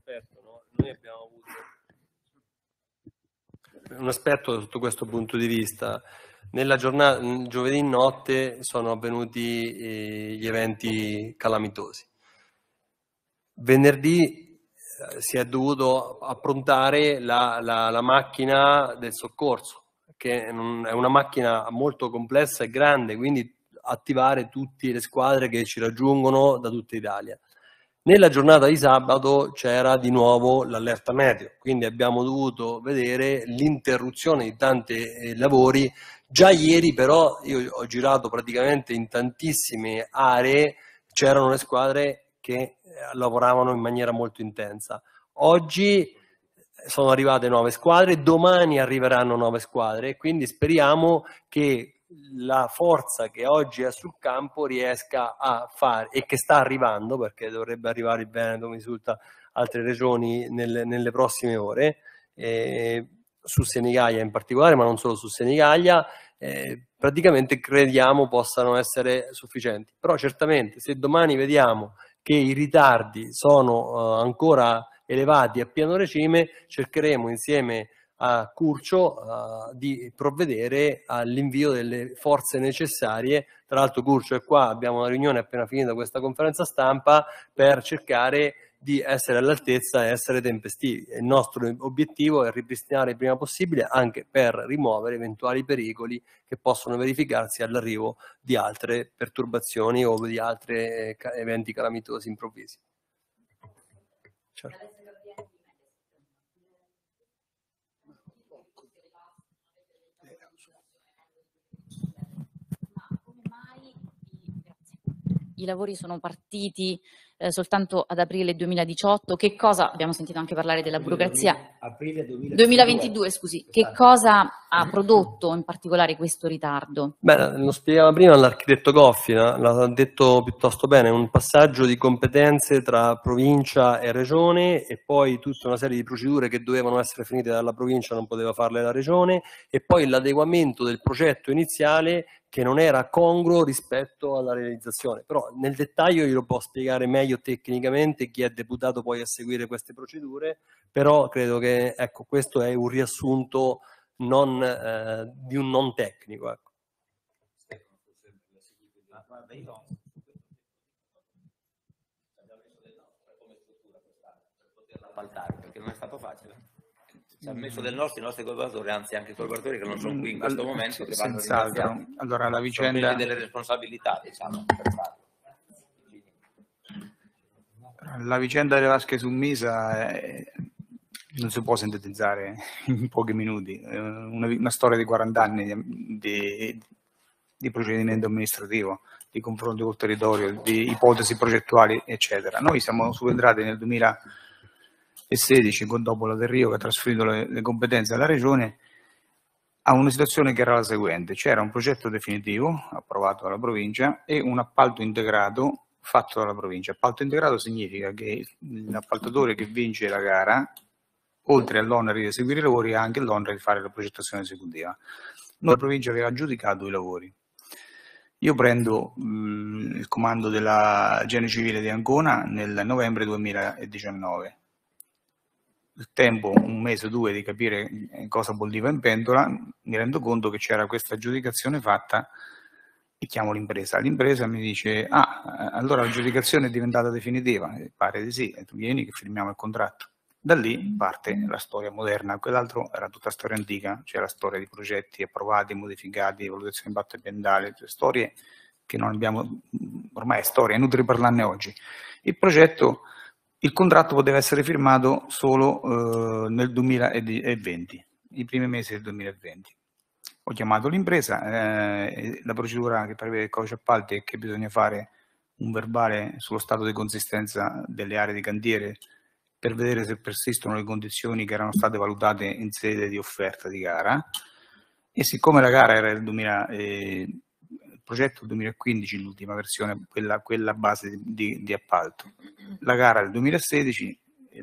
un aspetto sotto questo punto di vista. Nella giornata, giovedì notte sono avvenuti eh, gli eventi calamitosi. Venerdì eh, si è dovuto approntare la, la, la macchina del soccorso, che è una macchina molto complessa e grande, quindi attivare tutte le squadre che ci raggiungono da tutta Italia. Nella giornata di sabato c'era di nuovo l'allerta meteo, quindi abbiamo dovuto vedere l'interruzione di tanti eh, lavori. Già ieri però io ho girato praticamente in tantissime aree, c'erano le squadre che eh, lavoravano in maniera molto intensa. Oggi eh, sono arrivate nuove squadre, domani arriveranno nuove squadre, quindi speriamo che la forza che oggi è sul campo riesca a fare e che sta arrivando, perché dovrebbe arrivare il Veneto, mi risulta altre regioni nelle, nelle prossime ore, eh, su Senigallia in particolare, ma non solo su Senigallia, eh, praticamente crediamo possano essere sufficienti. Però certamente se domani vediamo che i ritardi sono eh, ancora elevati a pieno regime, cercheremo insieme a Curcio uh, di provvedere all'invio delle forze necessarie. Tra l'altro Curcio è qua, abbiamo una riunione appena finita questa conferenza stampa per cercare di essere all'altezza e essere tempestivi. Il nostro obiettivo è ripristinare il prima possibile anche per rimuovere eventuali pericoli che possono verificarsi all'arrivo di altre perturbazioni o di altri eh, eventi calamitosi improvvisi. Certo. I lavori sono partiti eh, soltanto ad aprile 2018, che cosa, abbiamo sentito anche parlare della burocrazia, aprile 2022, 2022 scusi, che esatto. cosa ha prodotto in particolare questo ritardo? Beh, lo spiegava prima l'architetto Goffi, no? l'ha detto piuttosto bene, un passaggio di competenze tra provincia e regione e poi tutta una serie di procedure che dovevano essere finite dalla provincia non poteva farle la regione e poi l'adeguamento del progetto iniziale che non era congruo rispetto alla realizzazione. Però nel dettaglio glielo può spiegare meglio tecnicamente chi è deputato poi a seguire queste procedure, però credo che ecco, questo è un riassunto non, eh, di un non tecnico. Ecco. appaltare perché non è stato facile cioè, Abbiamo messo mm. del nostro i nostri collaboratori, anzi anche i collaboratori che non sono qui in questo All- momento, che vanno Allora la vicenda... delle responsabilità, diciamo, per farlo. La vicenda delle vasche su Misa è... Eh, non si può sintetizzare in pochi minuti, è una, una storia di 40 anni di, di procedimento amministrativo, di confronto col territorio, di ipotesi progettuali, eccetera. Noi siamo subentrati nel 2000 2016, 16 con Dopola del Rio che ha trasferito le, le competenze alla Regione, a una situazione che era la seguente, c'era un progetto definitivo approvato dalla provincia e un appalto integrato fatto dalla provincia. Appalto integrato significa che l'appaltatore che vince la gara, oltre all'onere di eseguire i lavori, ha anche l'onere di fare la progettazione esecutiva. la provincia aveva giudicato i lavori. Io prendo mh, mm, il comando della Gene Civile di Ancona nel novembre 2019 il tempo, un mese o due, di capire cosa bolliva in pentola, mi rendo conto che c'era questa aggiudicazione fatta e chiamo l'impresa. L'impresa mi dice, ah, allora l'aggiudicazione è diventata definitiva, e pare di sì, e tu vieni che firmiamo il contratto. Da lì parte la storia moderna, quell'altro era tutta storia antica, c'era la storia di progetti approvati, modificati, valutazione di impatto ambientale, cioè storie che non abbiamo, ormai è storia, è inutile parlarne oggi. Il progetto il contratto poteva essere firmato solo eh, nel 2020, i primi mesi del 2020. Ho chiamato l'impresa, eh, la procedura che prevede il codice appalti è che bisogna fare un verbale sullo stato di consistenza delle aree di cantiere per vedere se persistono le condizioni che erano state valutate in sede di offerta di gara e siccome la gara era del 2020, progetto 2015 l'ultima versione, quella, quella base di, di, appalto. La gara del 2016,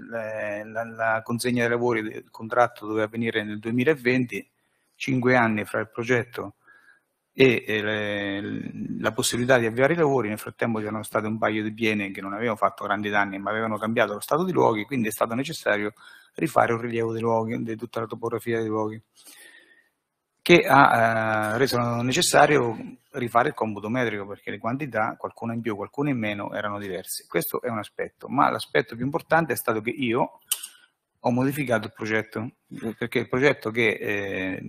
la, la, la consegna dei lavori del contratto doveva avvenire nel 2020, cinque anni fra il progetto e, e le, la possibilità di avviare i lavori, nel frattempo c'erano state un paio di piene che non avevano fatto grandi danni ma avevano cambiato lo stato di luoghi, quindi è stato necessario rifare un rilievo dei luoghi, di tutta la topografia dei luoghi che ha eh, reso necessario rifare il computo metrico perché le quantità, qualcuno in più, qualcuno in meno, erano diverse. Questo è un aspetto, ma l'aspetto più importante è stato che io ho modificato il progetto, perché il progetto che eh,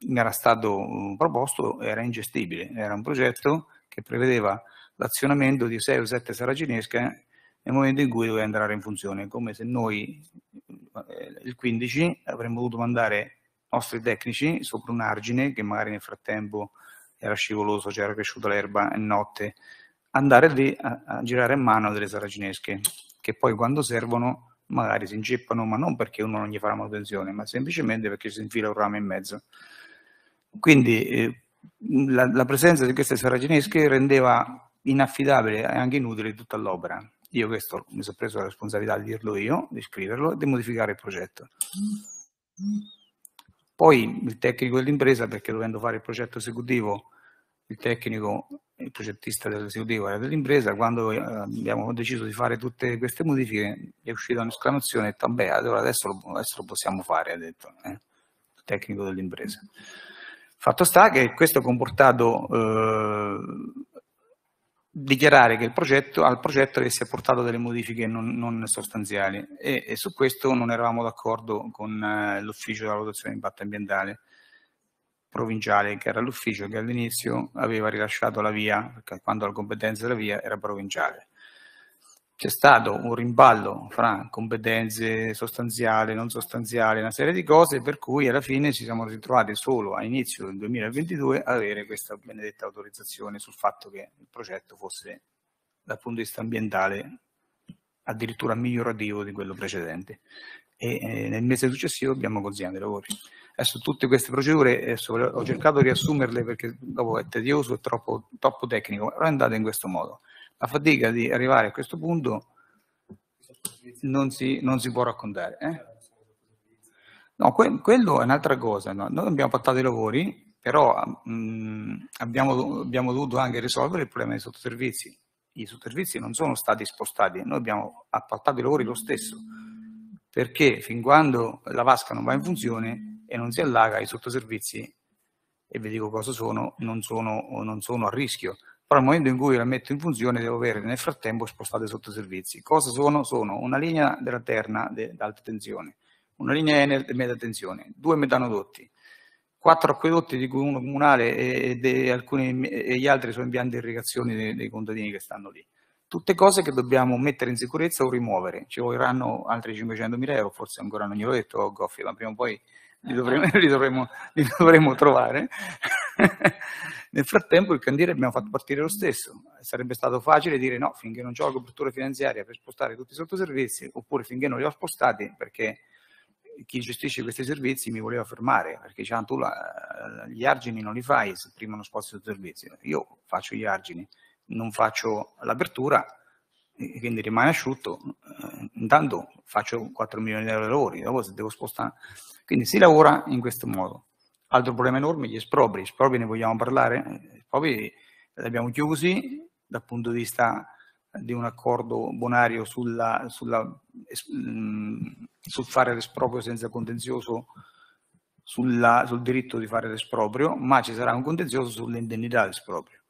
mi era stato eh, proposto era ingestibile, era un progetto che prevedeva l'azionamento di 6 o 7 saracinesche nel momento in cui doveva entrare in funzione, come se noi eh, il 15 avremmo dovuto mandare nostri tecnici sopra un argine che magari nel frattempo era scivoloso, c'era cresciuta l'erba e notte, andare lì a, a girare a mano delle saracinesche che poi quando servono magari si inceppano, ma non perché uno non gli fa la manutenzione, ma semplicemente perché si infila un rame in mezzo. Quindi eh, la, la, presenza di queste saracinesche rendeva inaffidabile e anche inutile tutta l'opera. Io questo mi sono preso la responsabilità di dirlo io, di scriverlo e di modificare il progetto. Poi il tecnico dell'impresa, perché dovendo fare il progetto esecutivo, il tecnico, il progettista dell'esecutivo era dell'impresa, quando eh, abbiamo deciso di fare tutte queste modifiche è uscita un'esclamazione e ha detto, beh, allora adesso lo, adesso lo, possiamo fare, ha detto eh, il tecnico dell'impresa. Fatto sta che questo ha comportato eh, dichiarare che progetto, al progetto avesse apportato delle modifiche non, non sostanziali e, e, su questo non eravamo d'accordo con eh, l'ufficio della valutazione di impatto ambientale provinciale che era l'ufficio che all'inizio aveva rilasciato la via, perché quando la competenza della via era provinciale c'è stato un rimballo fra competenze sostanziali, non sostanziali, una serie di cose, per cui alla fine ci siamo ritrovati solo a inizio del 2022 a avere questa benedetta autorizzazione sul fatto che il progetto fosse dal punto di vista ambientale addirittura migliorativo di quello precedente. E eh, nel mese successivo abbiamo continuato i lavori. Adesso tutte queste procedure, ho cercato di riassumerle perché dopo è tedioso e troppo, troppo tecnico, però è andato in questo modo la fatica di arrivare a questo punto non si, non si può raccontare. Eh? No, que quello è un'altra cosa. No? Noi abbiamo portato i lavori, però mh, mm, abbiamo, abbiamo, dovuto anche risolvere il problema dei sottoservizi. I sottoservizi non sono stati spostati, noi abbiamo appaltato i lavori lo stesso, perché fin quando la vasca non va in funzione e non si allaga, i sottoservizi, e vi dico cosa sono, non sono, non sono a rischio però nel momento in cui la metto in funzione devo avere nel frattempo spostate sotto servizi. Cosa sono? Sono una linea della terna d'alta tensione, una linea Enel di media tensione, due metanodotti, quattro acquedotti di cui uno comunale e, e, alcuni, e gli altri sono impianti di irrigazione dei, dei contadini che stanno lì tutte cose che dobbiamo mettere in sicurezza o rimuovere. Ci vorranno altri 500.000 euro, forse ancora non glielo ho detto, oh, Goffi, ma prima o poi li eh, dovremo, eh. (laughs) li dovremo, li dovremo trovare. (laughs) Nel frattempo il candiere abbiamo fatto partire lo stesso. Sarebbe stato facile dire no, finché non ho la copertura finanziaria per spostare tutti i sottoservizi, oppure finché non li ho spostati perché chi gestisce questi servizi mi voleva fermare, perché diciamo, tu la, gli argini non li fai se prima non sposti i sottoservizi, Io faccio gli argini, non faccio l'apertura, quindi rimane asciutto. Eh, intanto faccio 4 milioni di euro di lavori, dopo se devo spostare... Quindi si lavora in questo modo. Altro problema enorme, gli espropri. Espropri ne vogliamo parlare? Espropri li abbiamo chiusi dal punto di vista di un accordo bonario sulla, sulla, mm, sul fare l'esproprio senza contenzioso sulla, sul diritto di fare l'esproprio, ma ci sarà un contenzioso sull'indennità d'esproprio.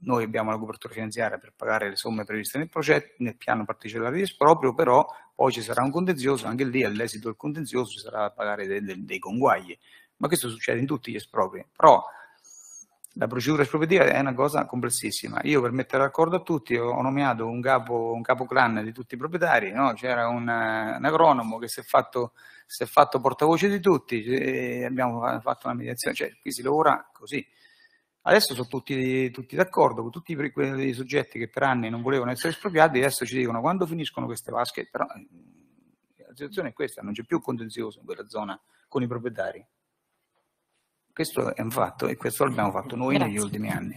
Noi abbiamo la copertura finanziaria per pagare le somme previste nel, progetto, nel piano particolare di esproprio, però poi ci sarà un contenzioso, anche lì all'esito del contenzioso ci sarà da pagare dei, dei, dei conguagli ma questo succede in tutti gli espropri. Però la procedura espropriativa è una cosa complessissima. Io per mettere d'accordo a tutti ho nominato un capo, un capo clan di tutti i proprietari, no? c'era un, eh, un, agronomo che si è, fatto, si è fatto portavoce di tutti, abbiamo fatto una mediazione, cioè qui si lavora così. Adesso sono tutti, tutti d'accordo con tutti quei soggetti che per anni non volevano essere espropriati, adesso ci dicono quando finiscono queste vasche, però eh, la situazione è questa, non c'è più contenzioso in quella zona con i proprietari. Questo è un fatto e questo l'abbiamo fatto noi Grazie. negli ultimi anni.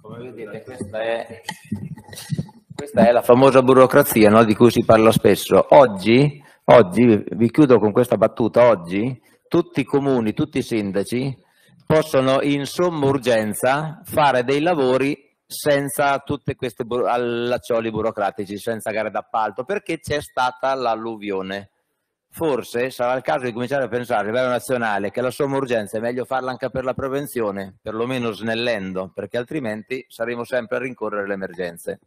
Come vedete, questa è, questa è la famosa burocrazia no, di cui si parla spesso. Oggi, oggi, vi chiudo con questa battuta, oggi tutti i comuni, tutti i sindaci possono in somma urgenza fare dei lavori senza tutti questi bu- allaccioli burocratici, senza gare d'appalto, perché c'è stata l'alluvione forse sarà il caso di cominciare a pensare a livello nazionale che la somma urgenza è meglio farla anche per la prevenzione, perlomeno snellendo, perché altrimenti saremo sempre a rincorrere le emergenze.